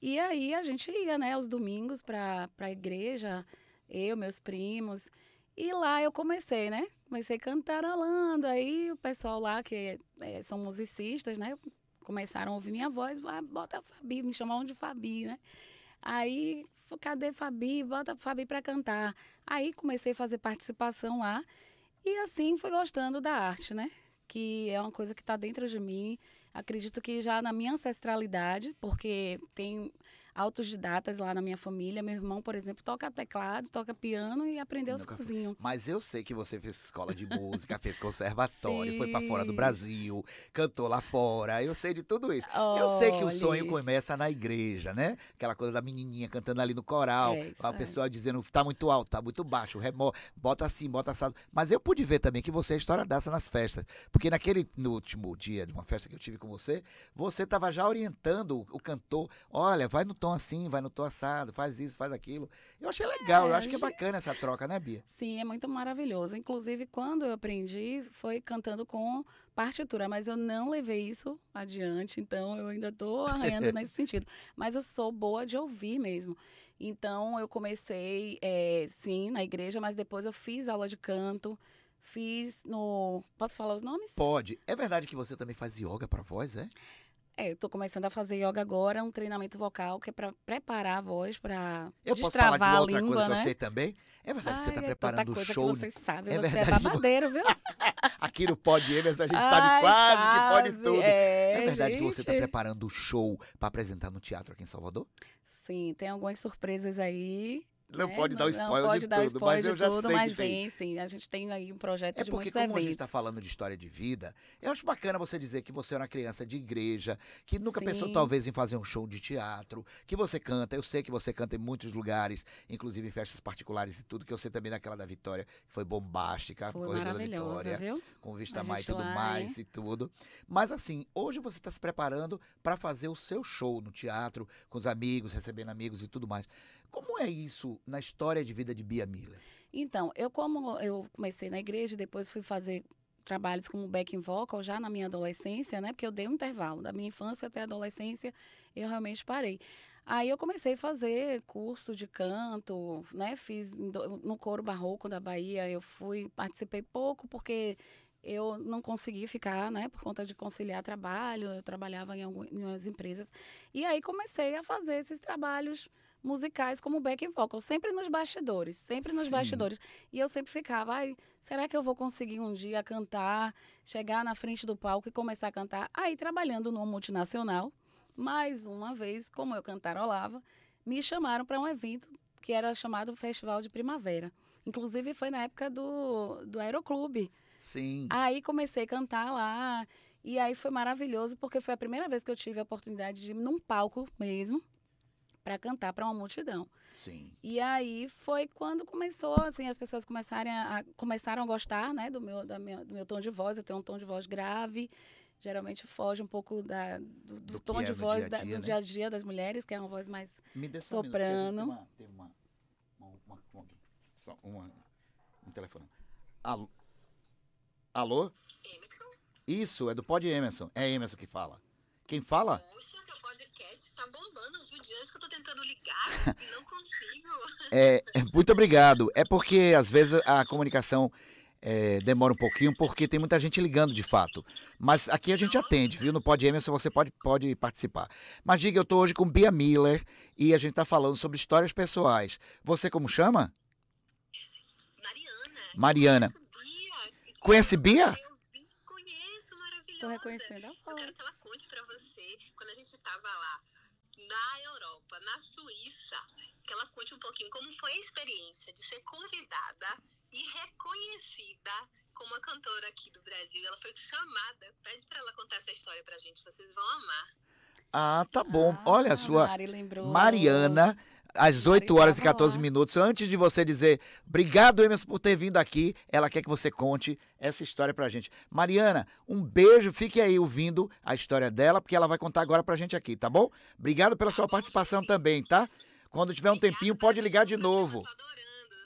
E aí a gente ia, né, aos domingos para a igreja, eu, meus primos. E lá eu comecei, né? comecei cantarolando. Aí o pessoal lá, que é, são musicistas, né? Começaram a ouvir minha voz, ah, bota a Fabi, me chamaram de Fabi, né? Aí, cadê Fabi? Bota Fabi para cantar. Aí comecei a fazer participação lá e assim fui gostando da arte, né? Que é uma coisa que está dentro de mim. Acredito que já na minha ancestralidade, porque tem autodidatas lá na minha família. Meu irmão, por exemplo, toca teclado, toca piano e aprendeu Nunca sozinho. Mas eu sei que você fez escola de música, fez conservatório, Sim. foi para fora do Brasil, cantou lá fora. Eu sei de tudo isso. Eu sei que o sonho começa na igreja, né? Aquela coisa da menininha cantando ali no coral, é, a pessoa é. dizendo tá muito alto, tá muito baixo, remor, bota assim, bota assado. Mas eu pude ver também que você é história dessa nas festas, porque naquele no último dia de uma festa que eu tive com você, você estava já orientando o, o cantor, olha, vai no tom assim, vai no tom assado, faz isso, faz aquilo. Eu achei legal, é, eu acho que é bacana essa troca, né, Bia? Sim, é muito maravilhoso. Inclusive, quando eu aprendi, foi cantando com partitura, mas eu não levei isso adiante, então eu ainda estou arranhando nesse sentido. Mas eu sou boa de ouvir mesmo. Então, eu comecei, é, sim, na igreja, mas depois eu fiz aula de canto, fiz no. Posso falar os nomes? Pode. É verdade que você também faz yoga para voz, é? É, eu tô começando a fazer yoga agora, um treinamento vocal que é para preparar a voz para Eu posso falar de uma outra língua, coisa né? que eu né? sei também? É verdade Ai, que você tá é preparando o show. Que você sabe, é você é verdade, é babadeiro, viu? Aqui no Pod Emerson a gente Ai, sabe quase sabe. que pode tudo. É, é verdade gente. que você tá preparando o show para apresentar no teatro aqui em Salvador? Sim, tem algumas surpresas aí não né, pode dar dar spoiler pode de dar tudo, spoiler mas eu já tudo, sei mas que tem. sim, a gente tem aí um projeto é de muitos eventos. É porque como a gente está falando de história de vida, eu acho bacana você dizer que você é uma criança de igreja, que nunca sim. pensou talvez em fazer um show de teatro, que você canta, eu sei que você canta em muitos lugares, inclusive em festas particulares e tudo, que eu sei também daquela da Vitória, que foi bombástica, foi maravilhosa, da Vitória, viu? com Vista Mar e tudo lá, mais hein? e tudo. Mas assim, hoje você está se preparando para fazer o seu show no teatro, com os amigos, recebendo amigos e tudo mais. Como é isso na história de vida de Bia Miller? Então, eu como eu comecei na igreja, depois fui fazer trabalhos como backing vocal já na minha adolescência, né? Porque eu dei um intervalo da minha infância até a adolescência, eu realmente parei. Aí eu comecei a fazer curso de canto, né? Fiz no coro barroco da Bahia, eu fui participei pouco porque eu não consegui ficar, né, por conta de conciliar trabalho, eu trabalhava em algumas empresas. E aí comecei a fazer esses trabalhos musicais como back vocal, sempre nos bastidores, sempre nos Sim. bastidores. E eu sempre ficava, ai, será que eu vou conseguir um dia cantar, chegar na frente do palco e começar a cantar? Aí trabalhando numa multinacional, mais uma vez, como eu cantarolava, me chamaram para um evento que era chamado Festival de Primavera. Inclusive foi na época do, do Aeroclube. Sim. Aí comecei a cantar lá. E aí foi maravilhoso, porque foi a primeira vez que eu tive a oportunidade de ir num palco mesmo para cantar para uma multidão. Sim. E aí foi quando começou, assim, as pessoas começarem a, começaram a gostar, né, do meu, da minha, do meu tom de voz. Eu tenho um tom de voz grave, geralmente foge um pouco da, do, do, do tom de é voz dia -dia, da, do né? dia a dia das mulheres, que é uma voz mais Me dê só soprano. Um tem uma, tem uma, uma, uma, uma, um telefone. Alô. Alô? Emerson? Isso, é do Pod Emerson. É Emerson que fala. Quem fala? Poxa, seu podcast tá bombando, viu? De antes que eu tô tentando ligar e não consigo. É, é, muito obrigado. É porque às vezes a comunicação é, demora um pouquinho, porque tem muita gente ligando de fato. Mas aqui a gente atende, viu? No Pod Emerson você pode, pode participar. Mas diga, eu estou hoje com Bia Miller e a gente está falando sobre histórias pessoais. Você como chama? Mariana. Mariana. Conhece Bia? Conheço, reconhecendo a voz. Eu quero que ela conte para você, quando a gente estava lá na Europa, na Suíça, que ela conte um pouquinho como foi a experiência de ser convidada e reconhecida como uma cantora aqui do Brasil. Ela foi chamada. Pede para ela contar essa história a gente, vocês vão amar. Ah, tá bom. Ah, Olha a sua Mari Mariana às 8 tá horas e 14 minutos, antes de você dizer obrigado, Emerson, por ter vindo aqui, ela quer que você conte essa história pra gente. Mariana, um beijo, fique aí ouvindo a história dela, porque ela vai contar agora pra gente aqui, tá bom? Obrigado pela sua participação também, tá? Quando tiver um tempinho, pode ligar de novo.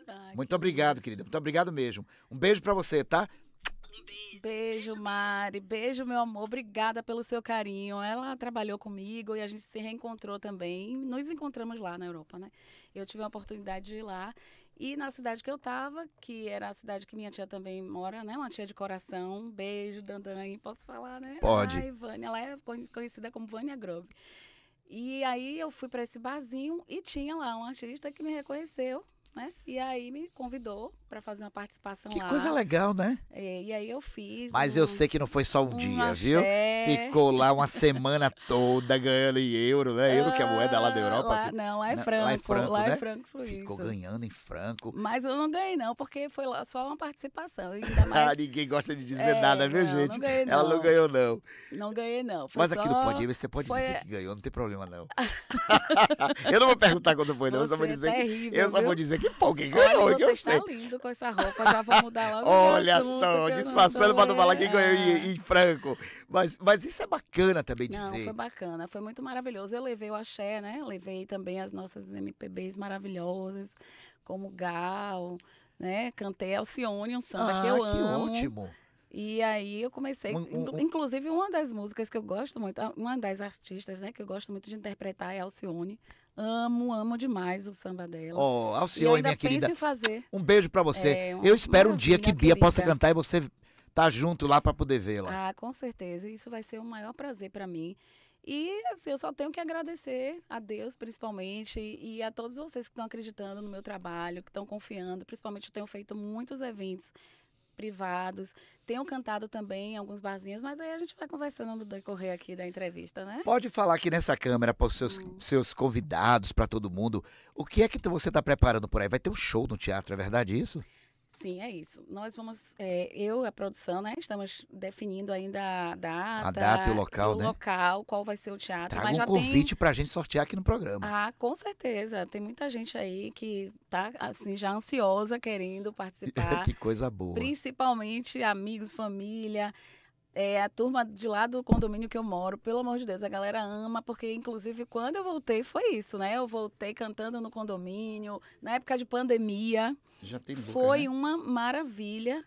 Ah, Muito obrigado, querida. Muito obrigado mesmo. Um beijo para você, tá? beijo. Beijo, Mari. Beijo, meu amor. Obrigada pelo seu carinho. Ela trabalhou comigo e a gente se reencontrou também. Nos encontramos lá na Europa, né? Eu tive a oportunidade de ir lá. E na cidade que eu estava, que era a cidade que minha tia também mora, né? Uma tia de coração. Beijo, Dandan. Posso falar, né? Pode. Ai, Vânia. Ela é conhecida como Vânia Grove. E aí eu fui para esse barzinho e tinha lá um artista que me reconheceu, né? E aí me convidou para fazer uma participação que lá. Que coisa legal, né? É, e aí eu fiz. Mas um, eu sei que não foi só um, um dia, axé. viu? Ficou lá uma semana toda ganhando em euro, né? Euro que é moeda lá da ah, Europa. Lá, assim. É não, lá é franco. Lá é franco, lá né? é franco suíço. Ficou ganhando em franco. Mas eu não ganhei não, porque foi só uma participação. Ainda ah, mais... ah, ninguém gosta de dizer é, nada, viu, não, gente? Não ganhei, não. Ela não ganhou não. Não ganhei não. Foi Mas só... aqui no Pode você pode foi... dizer que ganhou, não tem problema não. eu não vou perguntar quando foi não, você eu só vou é dizer é terrível, que... Eu só vou dizer que pô, quem ganhou, Olha, que eu sei. Lindo, com essa roupa, já vou mudar logo. Olha só, disfarçando para não falar quem ganhou é. em, em franco. Mas, mas isso é bacana também não, dizer. Não, foi bacana, foi muito maravilhoso. Eu levei o axé, né? Levei também as nossas MPBs maravilhosas, como Gal, né? Cantei Alcione, um samba ah, que eu que amo. que ótimo. E aí eu comecei, um, um, inclusive uma das músicas que eu gosto muito, uma das artistas, né, que eu gosto muito de interpretar é Alcione, Amo, amo demais o samba dela. Ó, oh, Alcione, minha querida. fazer. Um beijo para você. É, Eu espero um dia que Bia querida. possa cantar e você tá junto lá para poder vê-la. Ah, com certeza. Isso vai ser o maior prazer para mim. E assim, eu só tenho que agradecer a Deus, principalmente, e a todos vocês que estão acreditando no meu trabalho, que estão confiando. Principalmente, eu tenho feito muitos eventos privados. Tenho cantado também em alguns barzinhos, mas aí a gente vai conversando no decorrer aqui da entrevista, né? Pode falar aqui nessa câmera para os seus, hum. seus convidados, para todo mundo. O que é que você está preparando por aí? Vai ter um show no teatro, é verdade isso? Sim, é isso. Nós vamos, é, eu e a produção, né? Estamos definindo ainda a data. A data e o local, o né? local, qual vai ser o teatro. Traga um convite tem... para a gente sortear aqui no programa. Ah, com certeza. Tem muita gente aí que tá, assim, já ansiosa, querendo participar. que coisa boa. Principalmente amigos, família é, a turma de lá do condomínio que eu moro, pelo amor de Deus, a galera ama, porque inclusive quando eu voltei foi isso, né? Eu voltei cantando no condomínio, na época de pandemia. Já tem boca, Foi né? uma maravilha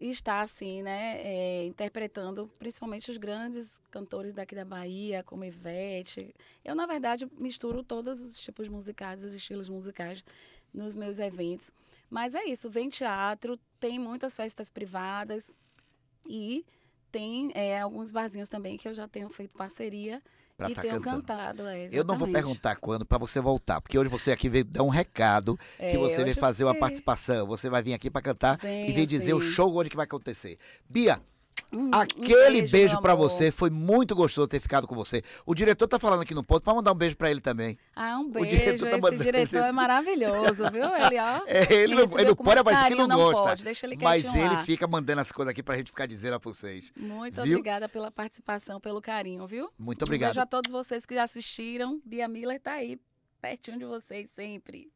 estar assim, né? É, interpretando principalmente os grandes cantores daqui da Bahia, como Ivete. Eu, na verdade, misturo todos os tipos musicais, os estilos musicais nos meus eventos. Mas é isso, vem teatro, tem muitas festas privadas e tem é, alguns barzinhos também que eu já tenho feito parceria pra e tá tenho cantando. cantado. É, eu não vou perguntar quando para você voltar, porque hoje você aqui veio dar um recado é, que você veio fazer que... uma participação. Você vai vir aqui para cantar e vem dizer o show onde que vai acontecer. Bia, Hum, Aquele um beijo, beijo para você, foi muito gostoso ter ficado com você. O diretor tá falando aqui no ponto para mandar um beijo para ele também. Ah, um beijo. O diretor tá esse mandando... diretor é maravilhoso, viu? Ele, ó. É, ele, não, ele não pode é aparecer que não, não gosta. Pode, deixa ele mas ele fica mandando as coisas aqui pra gente ficar dizendo a vocês. Muito viu? obrigada pela participação, pelo carinho, viu? Muito obrigado. Um beijo a todos vocês que assistiram. Bia Miller tá aí pertinho de vocês sempre.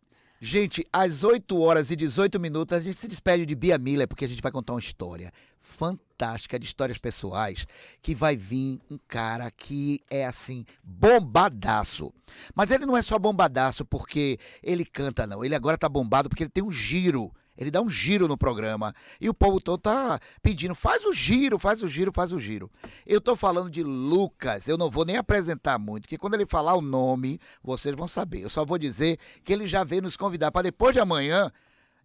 Gente, às 8 horas e 18 minutos, a gente se despede de Bia Miller, porque a gente vai contar uma história fantástica de histórias pessoais, que vai vir um cara que é assim, bombadaço. Mas ele não é só bombadaço porque ele canta, não. Ele agora tá bombado porque ele tem um giro ele dá um giro no programa. E o povo todo tá pedindo, faz o giro, faz o giro, faz o giro. Eu tô falando de Lucas, eu não vou nem apresentar muito, porque quando ele falar o nome, vocês vão saber. Eu só vou dizer que ele já veio nos convidar para depois de amanhã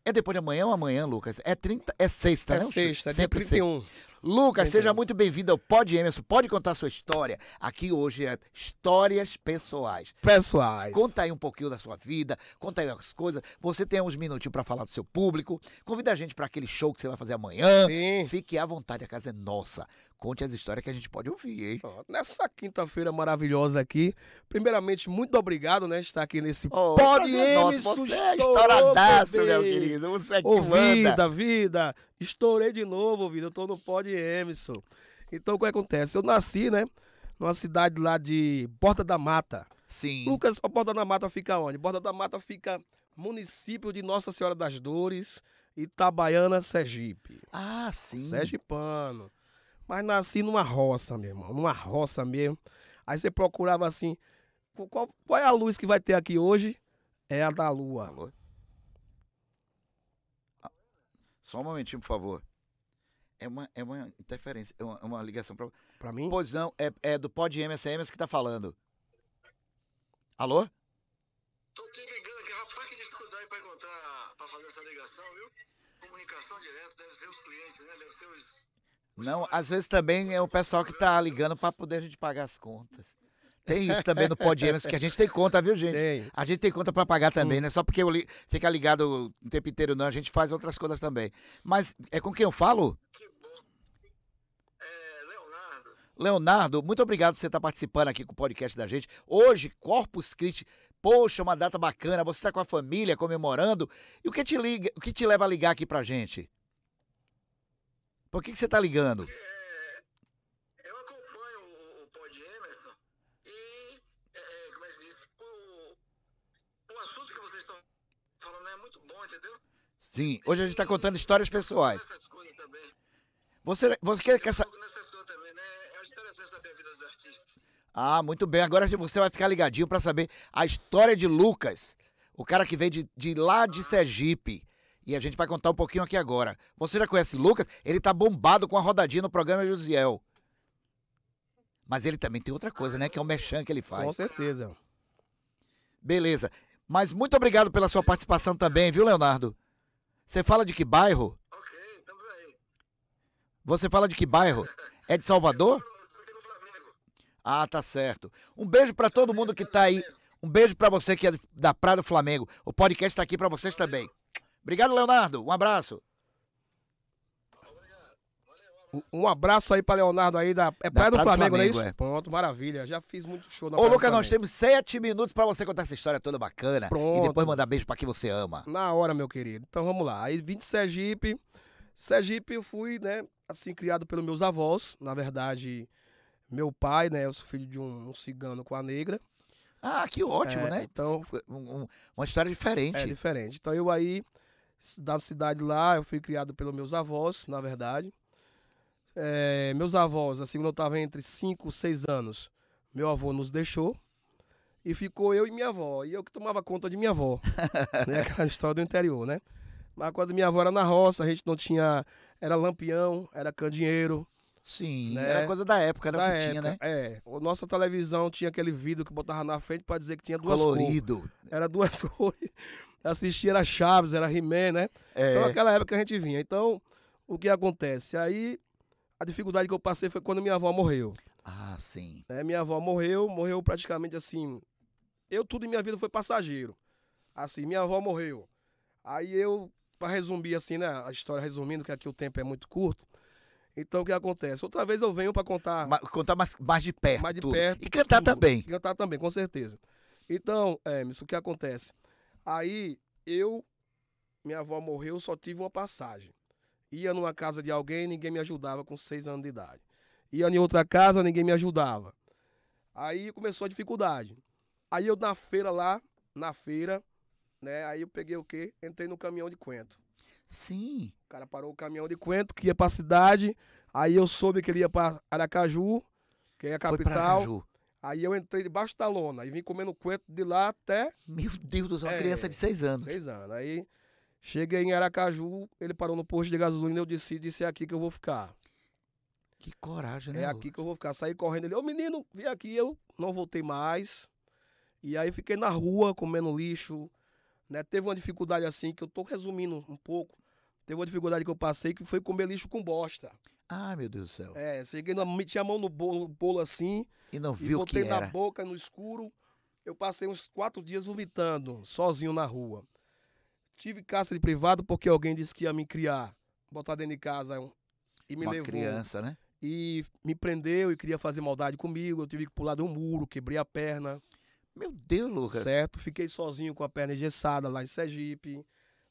é depois de amanhã ou amanhã, Lucas? É 30, é sexta, é né? Sexta, sempre dia 31. Lucas, 31. seja muito bem-vindo ao Pod Emerson. Pode contar sua história. Aqui hoje é histórias pessoais. Pessoais. Conta aí um pouquinho da sua vida, conta aí as coisas. Você tem uns minutinhos para falar do seu público. Convida a gente para aquele show que você vai fazer amanhã. Sim. Fique à vontade, a casa é nossa. Conte as histórias que a gente pode ouvir, hein? nessa quinta-feira maravilhosa aqui, primeiramente, muito obrigado, né, estar aqui nesse oh, Pode é Nossa, você é estouradaço, meu querido. Você é que oh, Vida, vida. Estourei de novo, vida. Eu tô no Pod Emerson. Então, o que acontece? Eu nasci, né, numa cidade lá de Porta da Mata. Sim. Lucas, a Porta da Mata fica onde? Porta da Mata fica município de Nossa Senhora das Dores, Itabaiana, Sergipe. Ah, sim. Sergipano. Mas nasci numa roça, meu irmão, numa roça mesmo. Aí você procurava assim, qual, qual é a luz que vai ter aqui hoje? É a da lua. Ah, só um momentinho, por favor. É uma, é uma interferência, é uma, é uma ligação pra... Para mim? Pois não, é, é do Pod MSMS é que tá falando. Alô? Tô te ligando aqui, rapaz, que dificuldade pra encontrar, pra fazer essa ligação, viu? Comunicação direta, deve ser os clientes, né? Deve ser os não, às vezes também é o pessoal que tá ligando para poder a gente pagar as contas. Tem isso também no Podemos, que a gente tem conta, viu, gente? Tem. A gente tem conta para pagar também, hum. não é só porque eu li, fica ligado o tempo inteiro, não. A gente faz outras coisas também. Mas é com quem eu falo? Que bom. É, Leonardo. Leonardo, muito obrigado por você estar tá participando aqui com o podcast da gente. Hoje, Corpus Christi, poxa, uma data bacana. Você está com a família comemorando. E o que te liga, o que te leva a ligar aqui a gente? Por que, que você está ligando? É, é, eu acompanho o, o Pod Emerson e, é, é como é que diz, o, o assunto que vocês estão falando é muito bom, entendeu? Sim, hoje a gente está contando histórias pessoais. Você, você quer que essa. Né? Ah, muito bem. Agora você vai ficar ligadinho para saber a história de Lucas, o cara que veio de, de lá de ah. Sergipe. E a gente vai contar um pouquinho aqui agora. Você já conhece Lucas? Ele tá bombado com a rodadinha no programa Josiel. Mas ele também tem outra coisa, né? Que é o mechan que ele faz. Com certeza. Beleza. Mas muito obrigado pela sua participação também, viu, Leonardo? Você fala de que bairro? Ok, estamos aí. Você fala de que bairro? É de Salvador? Ah, tá certo. Um beijo para todo mundo que tá aí. Um beijo para você que é da Praia do Flamengo. O podcast tá aqui para vocês também. Obrigado, Leonardo. Um abraço. Um abraço aí para Leonardo aí da é Praia da do, Flamengo, Flamengo, não é isso? É. Pronto, maravilha. Já fiz muito show na Ô, Lucas, nós temos sete minutos para você contar essa história toda bacana Pronto. e depois mandar beijo para quem você ama. Na hora, meu querido. Então vamos lá. Aí vim de Sergipe. Sergipe eu fui, né, assim criado pelos meus avós, na verdade, meu pai, né, eu sou filho de um, um cigano com a negra. Ah, que ótimo, é, né? Então, um, um, uma história diferente. É diferente. Então eu aí da cidade lá, eu fui criado pelos meus avós, na verdade. É, meus avós, assim, quando eu estava entre 5 e 6 anos, meu avô nos deixou e ficou eu e minha avó. E eu que tomava conta de minha avó. né? Aquela história do interior, né? Mas quando minha avó era na roça, a gente não tinha. Era lampião, era candinheiro. Sim, né? era coisa da época, era da o que época, tinha, né? É. A nossa televisão tinha aquele vidro que botava na frente para dizer que tinha duas Colorido. cores. Colorido. Era duas cores assistia era Chaves, era He-Man, né? É. Então aquela época a gente vinha. Então, o que acontece? Aí a dificuldade que eu passei foi quando minha avó morreu. Ah, sim. É, minha avó morreu, morreu praticamente assim. Eu tudo em minha vida foi passageiro. Assim, minha avó morreu. Aí eu, para resumir assim, né, a história resumindo, que aqui o tempo é muito curto, então o que acontece? Outra vez eu venho para contar. Ma contar mais, mais de perto. Mais de perto. E cantar tudo. também. cantar também, com certeza. Então, é, isso o que acontece? Aí eu, minha avó morreu, só tive uma passagem. Ia numa casa de alguém, ninguém me ajudava com seis anos de idade. Ia em outra casa, ninguém me ajudava. Aí começou a dificuldade. Aí eu na feira lá, na feira, né? Aí eu peguei o quê? Entrei no caminhão de Quento. Sim. O cara parou o caminhão de Quento, que ia pra cidade. Aí eu soube que ele ia pra Aracaju, que é a capital. Foi pra Aracaju. Aí eu entrei debaixo da lona e vim comendo coentro de lá até. Meu Deus do céu, uma é, criança de seis anos. Seis anos. Aí cheguei em Aracaju, ele parou no posto de gasolina e eu disse disse, é aqui que eu vou ficar. Que coragem, né? É aqui que eu vou ficar. Saí correndo ele, ô menino, vim aqui, eu não voltei mais. E aí fiquei na rua comendo lixo. Né? Teve uma dificuldade assim, que eu tô resumindo um pouco. Teve uma dificuldade que eu passei que foi comer lixo com bosta. Ah, meu Deus do céu. É, cheguei, na, meti a mão no bolo, bolo assim. E não viu e botei que era. na boca, no escuro. Eu passei uns quatro dias vomitando, sozinho na rua. Tive de privado porque alguém disse que ia me criar, botar dentro de casa e me Uma levou. criança, né? E me prendeu e queria fazer maldade comigo. Eu tive que pular de um muro, quebrei a perna. Meu Deus, Lucas. Certo, fiquei sozinho com a perna engessada lá em Sergipe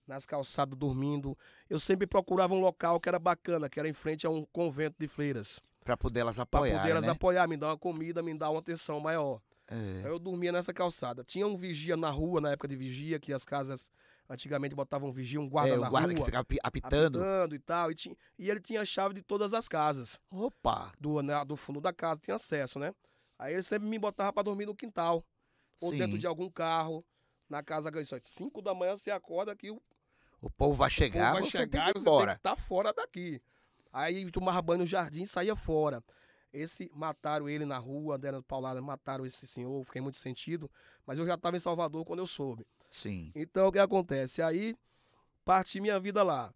nas calçadas dormindo. Eu sempre procurava um local que era bacana, que era em frente a um convento de freiras. Para poder elas apoiar. Para poder elas né? apoiar, me dar uma comida, me dar uma atenção maior. É. eu dormia nessa calçada. Tinha um vigia na rua, na época de vigia, que as casas antigamente botavam um vigia, um guarda é, na guarda rua. que ficava apitando. Apitando e tal. E, tinha, e ele tinha a chave de todas as casas. Opa! Do, né, do fundo da casa, tinha acesso, né? Aí ele sempre me botava para dormir no quintal. Ou Sim. dentro de algum carro, na casa. Isso, 5 da manhã você acorda que o o povo vai chegar, povo vai você chegar, tem que ir embora. Tá fora daqui. Aí tomava banho no jardim e saía fora. Esse mataram ele na rua, deram paulada, mataram esse senhor, fiquei muito sentido, mas eu já estava em Salvador quando eu soube. Sim. Então o que acontece? Aí parti minha vida lá.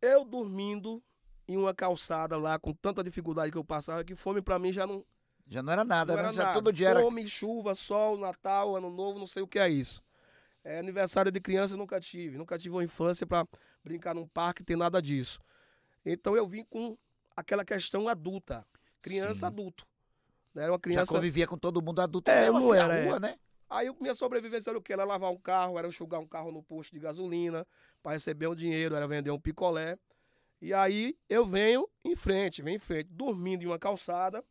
Eu dormindo em uma calçada lá com tanta dificuldade que eu passava que fome para mim já não já não era nada, não né? Era já nada. todo dia fome, era fome, chuva, sol, Natal, ano novo, não sei o que é isso. É, aniversário de criança eu nunca tive. Nunca tive uma infância para brincar num parque, ter nada disso. Então eu vim com aquela questão adulta. Criança, Sim. adulto. Né? Era uma criança... Já convivia com todo mundo adulto é, mesmo, assim, era, na é. rua, é. né? Aí minha sobrevivência era o quê? Era lavar um carro, era enxugar um carro no posto de gasolina para receber um dinheiro, era vender um picolé. E aí eu venho em frente, venho em frente, dormindo em uma calçada.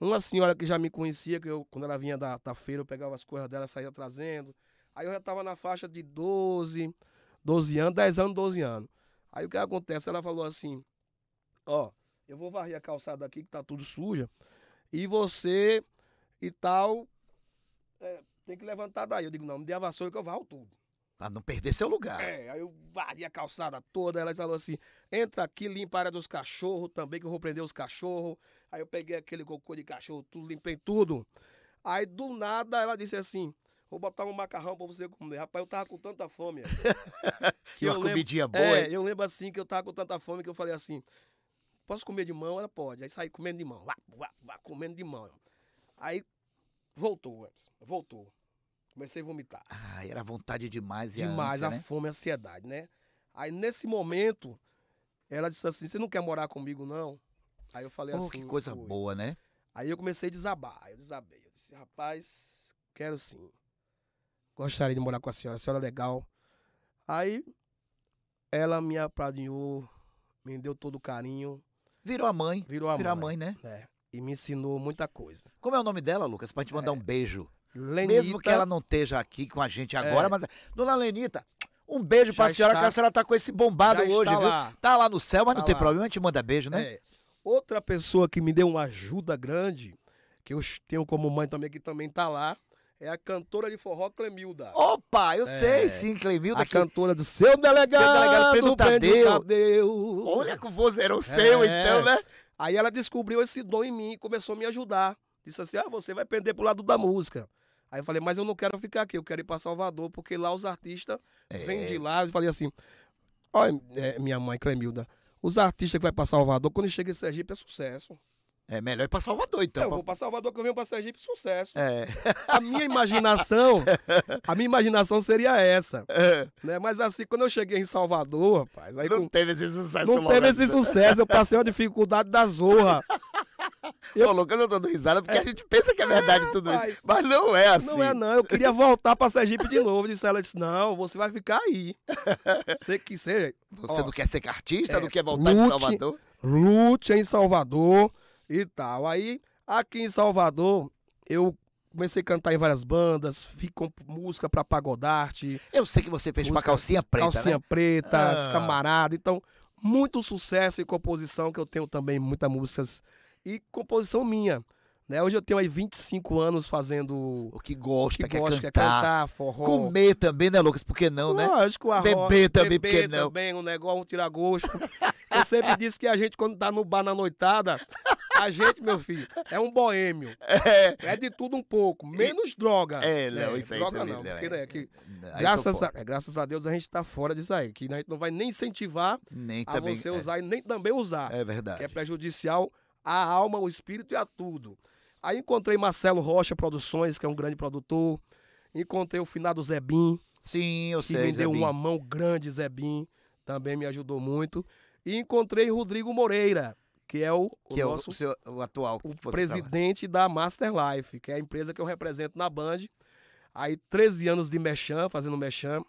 Uma senhora que já me conhecia, que eu, quando ela vinha da, da feira, eu pegava as coisas dela, saía trazendo. Aí eu já tava na faixa de 12, 12 anos, 10 anos, 12 anos. Aí o que acontece? Ela falou assim: Ó, eu vou varrer a calçada aqui que tá tudo suja. E você e tal. É, tem que levantar daí. Eu digo, não, me dê a vassoura que eu varro tudo. Pra não perder seu lugar. É, aí eu varri a calçada toda. Ela falou assim: entra aqui, limpa a área dos cachorros também, que eu vou prender os cachorros. Aí eu peguei aquele cocô de cachorro, tudo, limpei tudo. Aí do nada ela disse assim: Vou botar um macarrão pra você comer. Rapaz, eu tava com tanta fome. que uma comidinha boa. É, hein? eu lembro assim que eu tava com tanta fome que eu falei assim: posso comer de mão? Ela pode. Aí saí comendo de mão. Vá, vá, vá, comendo de mão. Aí voltou, voltou. Comecei a vomitar. Ah, era vontade demais e Demais, a, ânsia, a né? fome, a ansiedade, né? Aí nesse momento, ela disse assim: você não quer morar comigo, não? Aí eu falei oh, assim. Que coisa foi. boa, né? Aí eu comecei a desabar. Eu desabei. Eu disse, rapaz, quero sim. Gostaria de morar com a senhora, a senhora é legal. Aí ela me apadrinhou, me deu todo o carinho. Virou a mãe. Virou a, Virou mãe. a mãe, né? É. E me ensinou muita coisa. Como é o nome dela, Lucas? Pra gente mandar é. um beijo. Lenita. Mesmo que ela não esteja aqui com a gente agora, é. mas. Dona Lenita, um beijo pra senhora, está... que a senhora tá com esse bombado hoje, viu? Lá. Tá lá no céu, mas tá não tem problema, a gente manda beijo, né? É. Outra pessoa que me deu uma ajuda grande, que eu tenho como mãe também, que também tá lá, é a cantora de forró Clemilda. Opa, eu é. sei sim, Clemilda. A que... cantora do seu delegado. Seu delegado Tadeu. Olha que vozeirão é. seu, então, né? Aí ela descobriu esse dom em mim e começou a me ajudar. Disse assim: ah, você vai pender pro lado da música. Aí eu falei, mas eu não quero ficar aqui, eu quero ir para Salvador, porque lá os artistas é. vêm de lá. Eu falei assim: olha, é, minha mãe Clemilda, os artistas que vai para Salvador, quando chega em Sergipe é sucesso. É melhor ir pra Salvador, então. Eu pra... vou pra Salvador que eu venho pra Sergipe sucesso. É. A minha imaginação, a minha imaginação seria essa. É. Né? Mas assim, quando eu cheguei em Salvador, rapaz, aí. Não com... teve esse sucesso, Não logo. teve esse sucesso, eu passei uma dificuldade da zorra. Eu... Ô, Lucas, eu tô dando risada porque é. a gente pensa que é verdade é, tudo rapaz. isso. Mas não é assim. Não é, assim. não. Eu queria voltar pra Sergipe de novo. Disse ela disse: não, você vai ficar aí. Você que seja. Você Ó, não quer ser artista, é, não quer voltar lute, Salvador? Lute em Salvador e tal. Aí, aqui em Salvador, eu comecei a cantar em várias bandas, fiz música pra pagodarte. Eu sei que você fez música, pra calcinha preta, né? Calcinha né? preta, ah. camarada. Então, muito sucesso em composição, que eu tenho também muitas músicas e composição minha. Né? Hoje eu tenho aí 25 anos fazendo. O que gosta, que gosta, quer, cantar, quer cantar, forró. Comer também, né, Lucas? Por que não, né? Lógico, arroz, beber também, beber porque não. também, um negócio, um tiragosto. sempre é. disse que a gente, quando tá no bar na noitada, a gente, meu filho, é um boêmio. É, é de tudo um pouco, menos e... droga. É, Léo, é, isso aí droga também, não, porque, né, é, que, graças, a, graças a Deus a gente tá fora disso aí, que a gente não vai nem incentivar nem a também, você é. usar e nem também usar. É verdade. Que é prejudicial à alma, ao espírito e a tudo. Aí encontrei Marcelo Rocha Produções, que é um grande produtor. Encontrei o finado Zebim. Sim, eu que sei. Que me deu uma mão grande, Zebim. Também me ajudou muito. E encontrei Rodrigo Moreira, que é o, que é o é nosso, o, seu, o atual o presidente tava. da Master Life, que é a empresa que eu represento na Band. Aí 13 anos de mechan, fazendo mechan.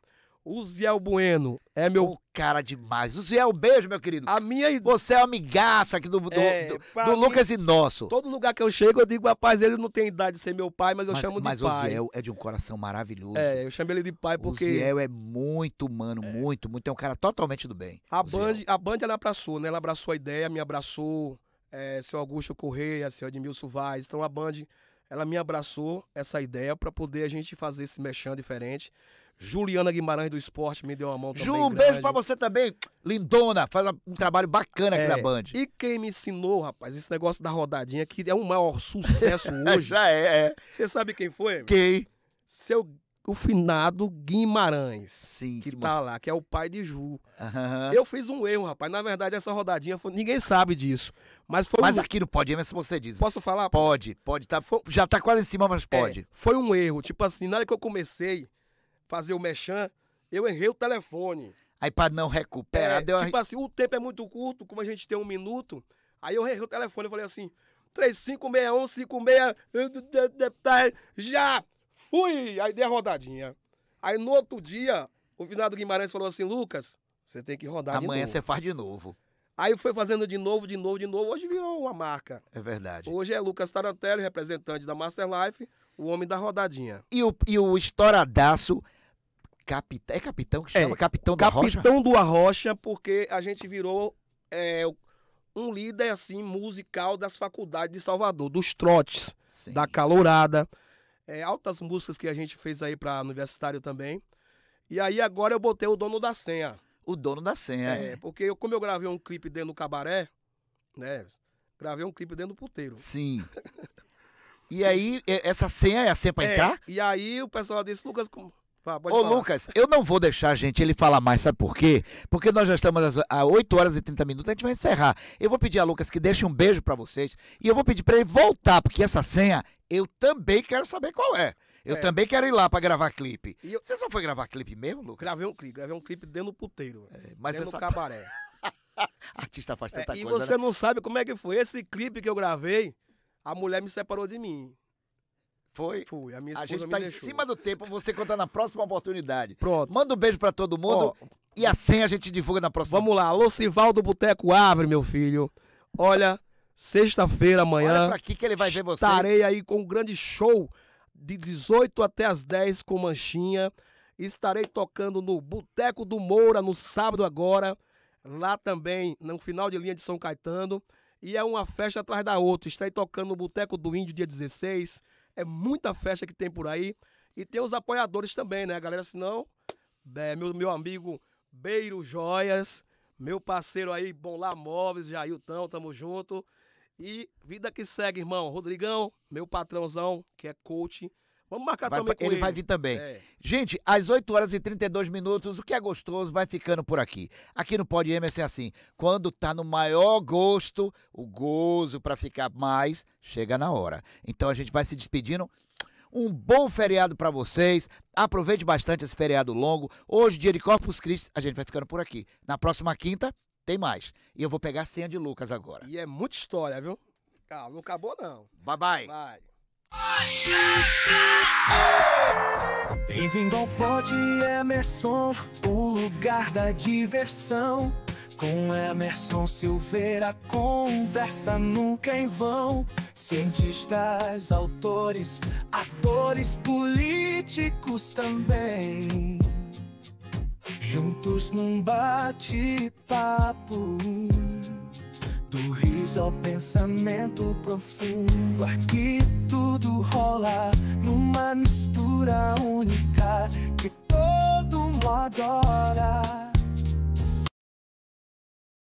O Ziel Bueno é meu. Um cara demais. O Ziel, beijo, meu querido. A minha Você é amigaça aqui do, do, é, do, do mim, Lucas e nosso. Todo lugar que eu chego, eu digo, rapaz, ele não tem idade de ser meu pai, mas eu mas, chamo mas de pai. Mas o Ziel é de um coração maravilhoso. É, eu chamo ele de pai porque. O Ziel é muito humano, é. muito, muito. É um cara totalmente do bem. A Band, a Band, ela abraçou, né? Ela abraçou a ideia, me abraçou. É, seu Augusto Correia, seu Edmilson Vaz. Então a Band, ela me abraçou essa ideia para poder a gente fazer esse mexão diferente. Juliana Guimarães do Esporte me deu uma mão também. Ju, um grande. beijo pra você também. Lindona, faz um trabalho bacana aqui é, na Band. E quem me ensinou, rapaz, esse negócio da rodadinha, que é um maior sucesso hoje. Já é, é. Você sabe quem foi? Quem? Seu o finado Guimarães. Sim, que tá lá, que é o pai de Ju. Uhum. Eu fiz um erro, rapaz. Na verdade, essa rodadinha foi... ninguém sabe disso. Mas foi Mas um... aqui no pode, se você diz. Posso falar? Pode, pode. Tá... Foi... Já tá quase em cima, mas é, pode. É, foi um erro. Tipo assim, na hora que eu comecei, fazer o mechan, eu errei o telefone. Aí para não recuperar, é, deu Tipo a... assim, o tempo é muito curto, como a gente tem um minuto. Aí eu errei o telefone, eu falei assim, 356156, já fui! Aí dei a rodadinha. Aí no outro dia, o Vinado Guimarães falou assim, Lucas, você tem que rodar Amanhã você faz de novo. Aí foi fazendo de novo, de novo, de novo. Hoje virou uma marca. É verdade. Hoje é Lucas Tarantelli representante da Master Life, o homem da rodadinha. E o, e o estouradaço Capitão. É capitão que chama? É, capitão do Rocha Arrocha? Capitão do Arrocha, porque a gente virou é, um líder assim musical das faculdades de Salvador, dos trotes, Sim. da Calourada É, altas músicas que a gente fez aí para universitário também. E aí agora eu botei o dono da senha. O dono da senha, é. é. Porque eu, como eu gravei um clipe dentro do cabaré, né? Gravei um clipe dentro do puteiro. Sim. e aí, essa senha é a senha pra é, entrar? E aí o pessoal disse, Lucas, como Fala, Ô, falar. Lucas, eu não vou deixar a gente ele falar mais, sabe por quê? Porque nós já estamos a 8 horas e 30 minutos, a gente vai encerrar. Eu vou pedir a Lucas que deixe um beijo para vocês e eu vou pedir para ele voltar, porque essa senha eu também quero saber qual é. Eu é. também quero ir lá para gravar clipe. Eu... Você só foi gravar clipe mesmo, Lucas? Gravei um clipe, gravei um clipe dentro do puteiro. É, mas dentro do cabaré. Artista faz é, tanta é, e coisa. E você né? não sabe como é que foi. Esse clipe que eu gravei, a mulher me separou de mim. Foi. Fui. A minha A gente tá em deixou. cima do tempo, você conta na próxima oportunidade. Pronto. Manda um beijo para todo mundo Ó, e a senha a gente divulga na próxima. Vamos lá, Lucival do Boteco Abre, meu filho. Olha, sexta-feira amanhã. Olha pra aqui que ele vai ver você. Estarei aí com um grande show de 18 até as 10 com Manchinha. Estarei tocando no Boteco do Moura no sábado agora, lá também no final de linha de São Caetano. E é uma festa atrás da outra. Estarei tocando no Boteco do Índio dia 16 é muita festa que tem por aí. E tem os apoiadores também, né, galera? Se é, meu, meu amigo Beiro Joias, meu parceiro aí, Bom Lá Móveis, Jailton, tamo junto. E vida que segue, irmão. Rodrigão, meu patrãozão, que é coach Vamos marcar vai, também com ele. Ele vai vir também. É. Gente, às 8 horas e 32 minutos, o que é gostoso vai ficando por aqui. Aqui no Pod Emerson assim, é assim, quando tá no maior gosto, o gozo para ficar mais, chega na hora. Então a gente vai se despedindo. Um bom feriado para vocês. Aproveite bastante esse feriado longo. Hoje, dia de Corpus Christi, a gente vai ficando por aqui. Na próxima quinta, tem mais. E eu vou pegar a senha de Lucas agora. E é muita história, viu? Calma, não acabou não. Bye bye. Bye. Bem-vindo ao Pod Emerson, o lugar da diversão. Com Emerson Silveira, conversa nunca em vão. Cientistas, autores, atores, políticos também. Juntos num bate-papo diz ao pensamento profundo Aqui tudo rola numa mistura única Que todo mundo adora